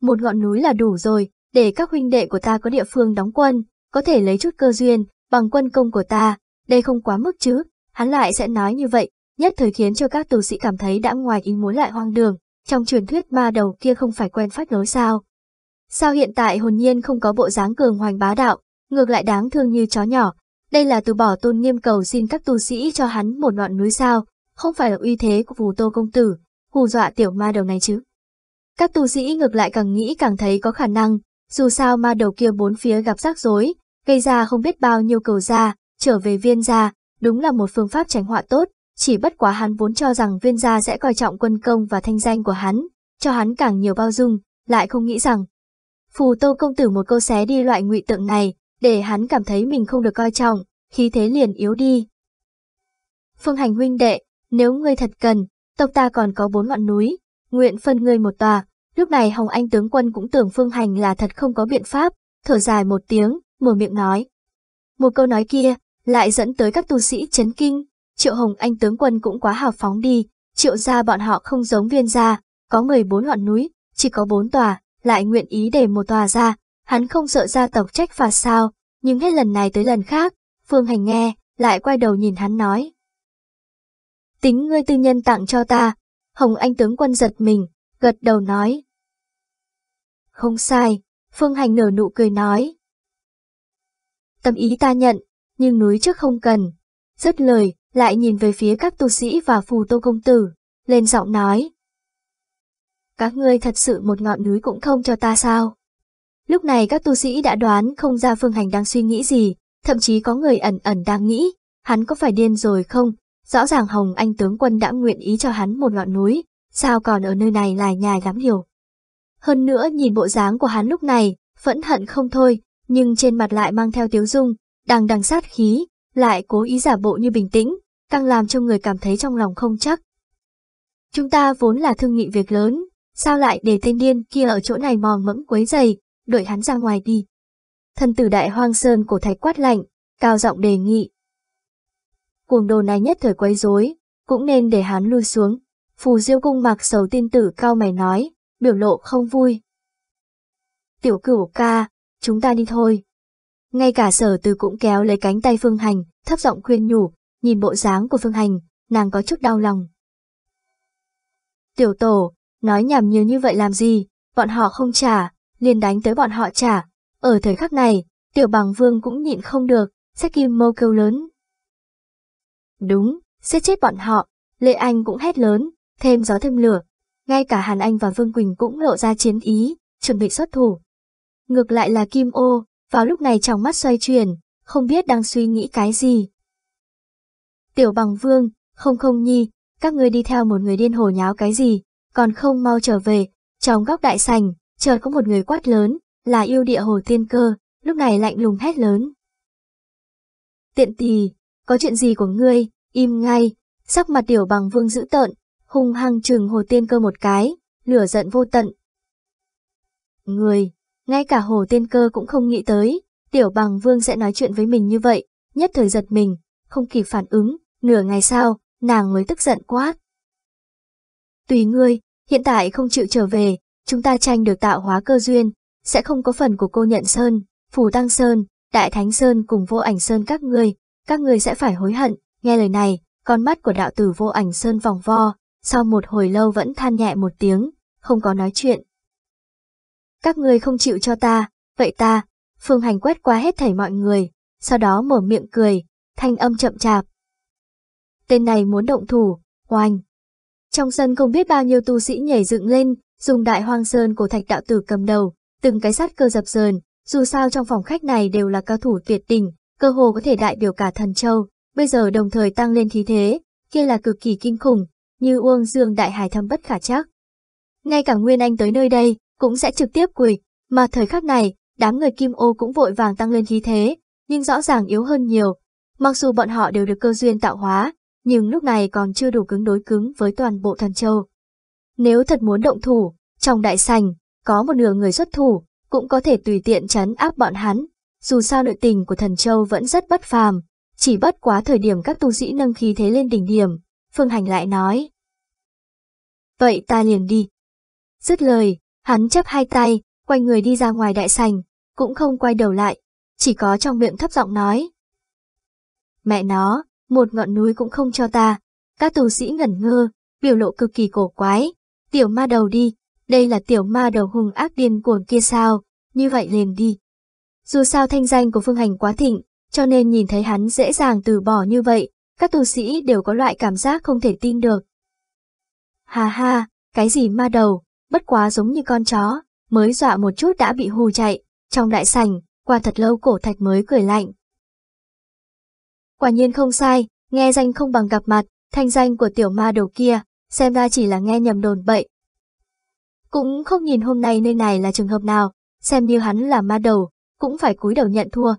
Một ngọn núi là đủ rồi, để các huynh đệ của ta có địa phương đóng quân, có thể lấy chút cơ duyên, bằng quân công của ta, đây không quá mức chứ, Hắn lại sẽ nói như vậy, nhất thời khiến cho các tù sĩ cảm thấy đã ngoài ý muốn lại hoang đường, trong truyền thuyết ma đầu kia không phải quen phát lối sao. Sao hiện tại hồn nhiên không có bộ dáng cường hoành bá đạo, ngược lại đáng thương như chó nhỏ, đây là từ bỏ tôn nghiêm cầu xin các tù sĩ cho hắn một ngọn núi sao, không phải là uy thế của phù tô công tử, hù dọa tiểu ma đầu này chứ. Các tù sĩ ngược lại càng nghĩ càng thấy có khả năng, dù sao ma đầu kia bốn phía gặp rắc rối, gây ra không biết bao nhiêu cầu ra, trở về viên ra, Đúng là một phương pháp tránh họa tốt, chỉ bất quá hắn vốn cho rằng viên gia sẽ coi trọng quân công và thanh danh của hắn, cho hắn càng nhiều bao dung, lại không nghĩ rằng. Phù tô công tử một câu xé đi loại ngụy tượng này, để hắn cảm thấy mình không được coi trọng, khí thế liền yếu đi. Phương hành huynh đệ, nếu ngươi thật cần, tộc ta còn có bốn ngọn núi, nguyện phân ngươi một tòa. Lúc này Hồng Anh tướng quân cũng tưởng Phương Hành là thật không có biện pháp, thở dài một tiếng, mở miệng nói. Một câu nói kia, lại dẫn tới các tu sĩ chấn kinh. Triệu Hồng Anh tướng quân cũng quá hào phóng đi, triệu gia bọn họ không giống viên gia, có 14 ngọn núi, chỉ có 4 tòa, lại nguyện ý để một tòa ra, hắn không sợ gia tộc trách phạt sao, nhưng hết lần này tới lần khác, Phương Hành nghe, lại quay đầu nhìn hắn nói. Tính ngươi tư nhân tặng cho ta, Hồng Anh tướng quân giật mình, gật đầu nói. Không sai, Phương Hành nở nụ cười nói. Tâm ý ta nhận, nhưng núi trước không cần. Dứt lời, lại nhìn về phía các tu sĩ và phù tô công tử, lên giọng nói. Các ngươi thật sự một ngọn núi cũng không cho ta sao? Lúc này các tu sĩ đã đoán không ra phương hành đang suy nghĩ gì, thậm chí có người ẩn ẩn đang nghĩ, hắn có phải điên rồi không? Rõ ràng Hồng Anh tướng quân đã nguyện ý cho hắn một ngọn núi, sao còn ở nơi này lại nhài lắm hiểu. Hơn nữa nhìn bộ dáng của hắn lúc này, phẫn hận không thôi, nhưng trên mặt lại mang theo tiếu dung, đang đằng sát khí, lại cố ý giả bộ như bình tĩnh, càng làm cho người cảm thấy trong lòng không chắc. Chúng ta vốn là thương nghị việc lớn, sao lại để tên điên kia ở chỗ này mò mẫm quấy giày, đợi hắn ra ngoài đi. Thần tử đại hoang sơn cổ thạch quát lạnh, cao giọng đề nghị. Cuồng đồ này nhất thời quấy rối, cũng nên để hắn lui xuống. Phù diêu cung mặc sầu tin tử cao mày nói, biểu lộ không vui. Tiểu cửu ca, chúng ta đi thôi. Ngay cả sở từ cũng kéo lấy cánh tay Phương Hành, thấp giọng khuyên nhủ, nhìn bộ dáng của Phương Hành, nàng có chút đau lòng. Tiểu tổ, nói nhảm nhiều như vậy làm gì, bọn họ không trả, liền đánh tới bọn họ trả. Ở thời khắc này, tiểu bằng vương cũng nhịn không được, xét kim mâu kêu lớn. Đúng, giết chết bọn họ, Lệ Anh cũng hét lớn, thêm gió thêm lửa. Ngay cả Hàn Anh và Vương Quỳnh cũng lộ ra chiến ý, chuẩn bị xuất thủ. Ngược lại là Kim Ô, vào lúc này trong mắt xoay chuyển, không biết đang suy nghĩ cái gì. Tiểu bằng vương, không không nhi, các ngươi đi theo một người điên hồ nháo cái gì, còn không mau trở về, trong góc đại sành, chợt có một người quát lớn, là yêu địa hồ tiên cơ, lúc này lạnh lùng hét lớn. Tiện tì, có chuyện gì của ngươi, im ngay, sắc mặt tiểu bằng vương dữ tợn, hung hăng trừng hồ tiên cơ một cái, lửa giận vô tận. Người, ngay cả hồ tiên cơ cũng không nghĩ tới, tiểu bằng vương sẽ nói chuyện với mình như vậy, nhất thời giật mình, không kịp phản ứng, nửa ngày sau, nàng mới tức giận quá. Tùy ngươi, hiện tại không chịu trở về, chúng ta tranh được tạo hóa cơ duyên, sẽ không có phần của cô nhận sơn, phù tăng sơn, đại thánh sơn cùng vô ảnh sơn các ngươi, các ngươi sẽ phải hối hận, nghe lời này, con mắt của đạo tử vô ảnh sơn vòng vo, sau một hồi lâu vẫn than nhẹ một tiếng, không có nói chuyện, các người không chịu cho ta, vậy ta, Phương Hành quét qua hết thảy mọi người, sau đó mở miệng cười, thanh âm chậm chạp. Tên này muốn động thủ, oanh. Trong sân không biết bao nhiêu tu sĩ nhảy dựng lên, dùng đại hoang sơn của thạch đạo tử cầm đầu, từng cái sát cơ dập dờn, dù sao trong phòng khách này đều là cao thủ tuyệt đỉnh, cơ hồ có thể đại biểu cả thần châu, bây giờ đồng thời tăng lên khí thế, kia là cực kỳ kinh khủng, như uông dương đại hải thâm bất khả chắc. Ngay cả Nguyên Anh tới nơi đây, cũng sẽ trực tiếp quỳ, mà thời khắc này, đám người kim ô cũng vội vàng tăng lên khí thế, nhưng rõ ràng yếu hơn nhiều. Mặc dù bọn họ đều được cơ duyên tạo hóa, nhưng lúc này còn chưa đủ cứng đối cứng với toàn bộ thần châu. Nếu thật muốn động thủ, trong đại sành, có một nửa người xuất thủ, cũng có thể tùy tiện chấn áp bọn hắn. Dù sao nội tình của thần châu vẫn rất bất phàm, chỉ bất quá thời điểm các tu sĩ nâng khí thế lên đỉnh điểm, Phương Hành lại nói. Vậy ta liền đi. Dứt lời, Hắn chấp hai tay, quay người đi ra ngoài đại sành, cũng không quay đầu lại, chỉ có trong miệng thấp giọng nói. Mẹ nó, một ngọn núi cũng không cho ta. Các tù sĩ ngẩn ngơ, biểu lộ cực kỳ cổ quái. Tiểu ma đầu đi, đây là tiểu ma đầu hùng ác điên cuồng kia sao, như vậy liền đi. Dù sao thanh danh của phương hành quá thịnh, cho nên nhìn thấy hắn dễ dàng từ bỏ như vậy, các tù sĩ đều có loại cảm giác không thể tin được. Hà ha, cái gì ma đầu, bất quá giống như con chó, mới dọa một chút đã bị hù chạy, trong đại sảnh, qua thật lâu cổ thạch mới cười lạnh. Quả nhiên không sai, nghe danh không bằng gặp mặt, thanh danh của tiểu ma đầu kia, xem ra chỉ là nghe nhầm đồn bậy. Cũng không nhìn hôm nay nơi này là trường hợp nào, xem như hắn là ma đầu, cũng phải cúi đầu nhận thua.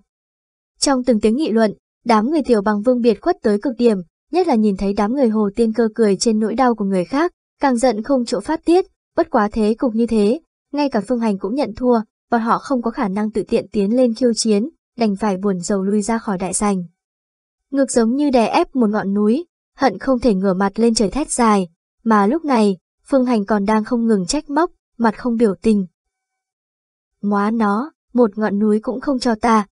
Trong từng tiếng nghị luận, đám người tiểu bằng vương biệt khuất tới cực điểm, nhất là nhìn thấy đám người hồ tiên cơ cười trên nỗi đau của người khác, càng giận không chỗ phát tiết, Bất quá thế cục như thế, ngay cả phương hành cũng nhận thua, bọn họ không có khả năng tự tiện tiến lên khiêu chiến, đành phải buồn rầu lui ra khỏi đại sành. Ngược giống như đè ép một ngọn núi, hận không thể ngửa mặt lên trời thét dài, mà lúc này, phương hành còn đang không ngừng trách móc, mặt không biểu tình. ngoá nó, một ngọn núi cũng không cho ta,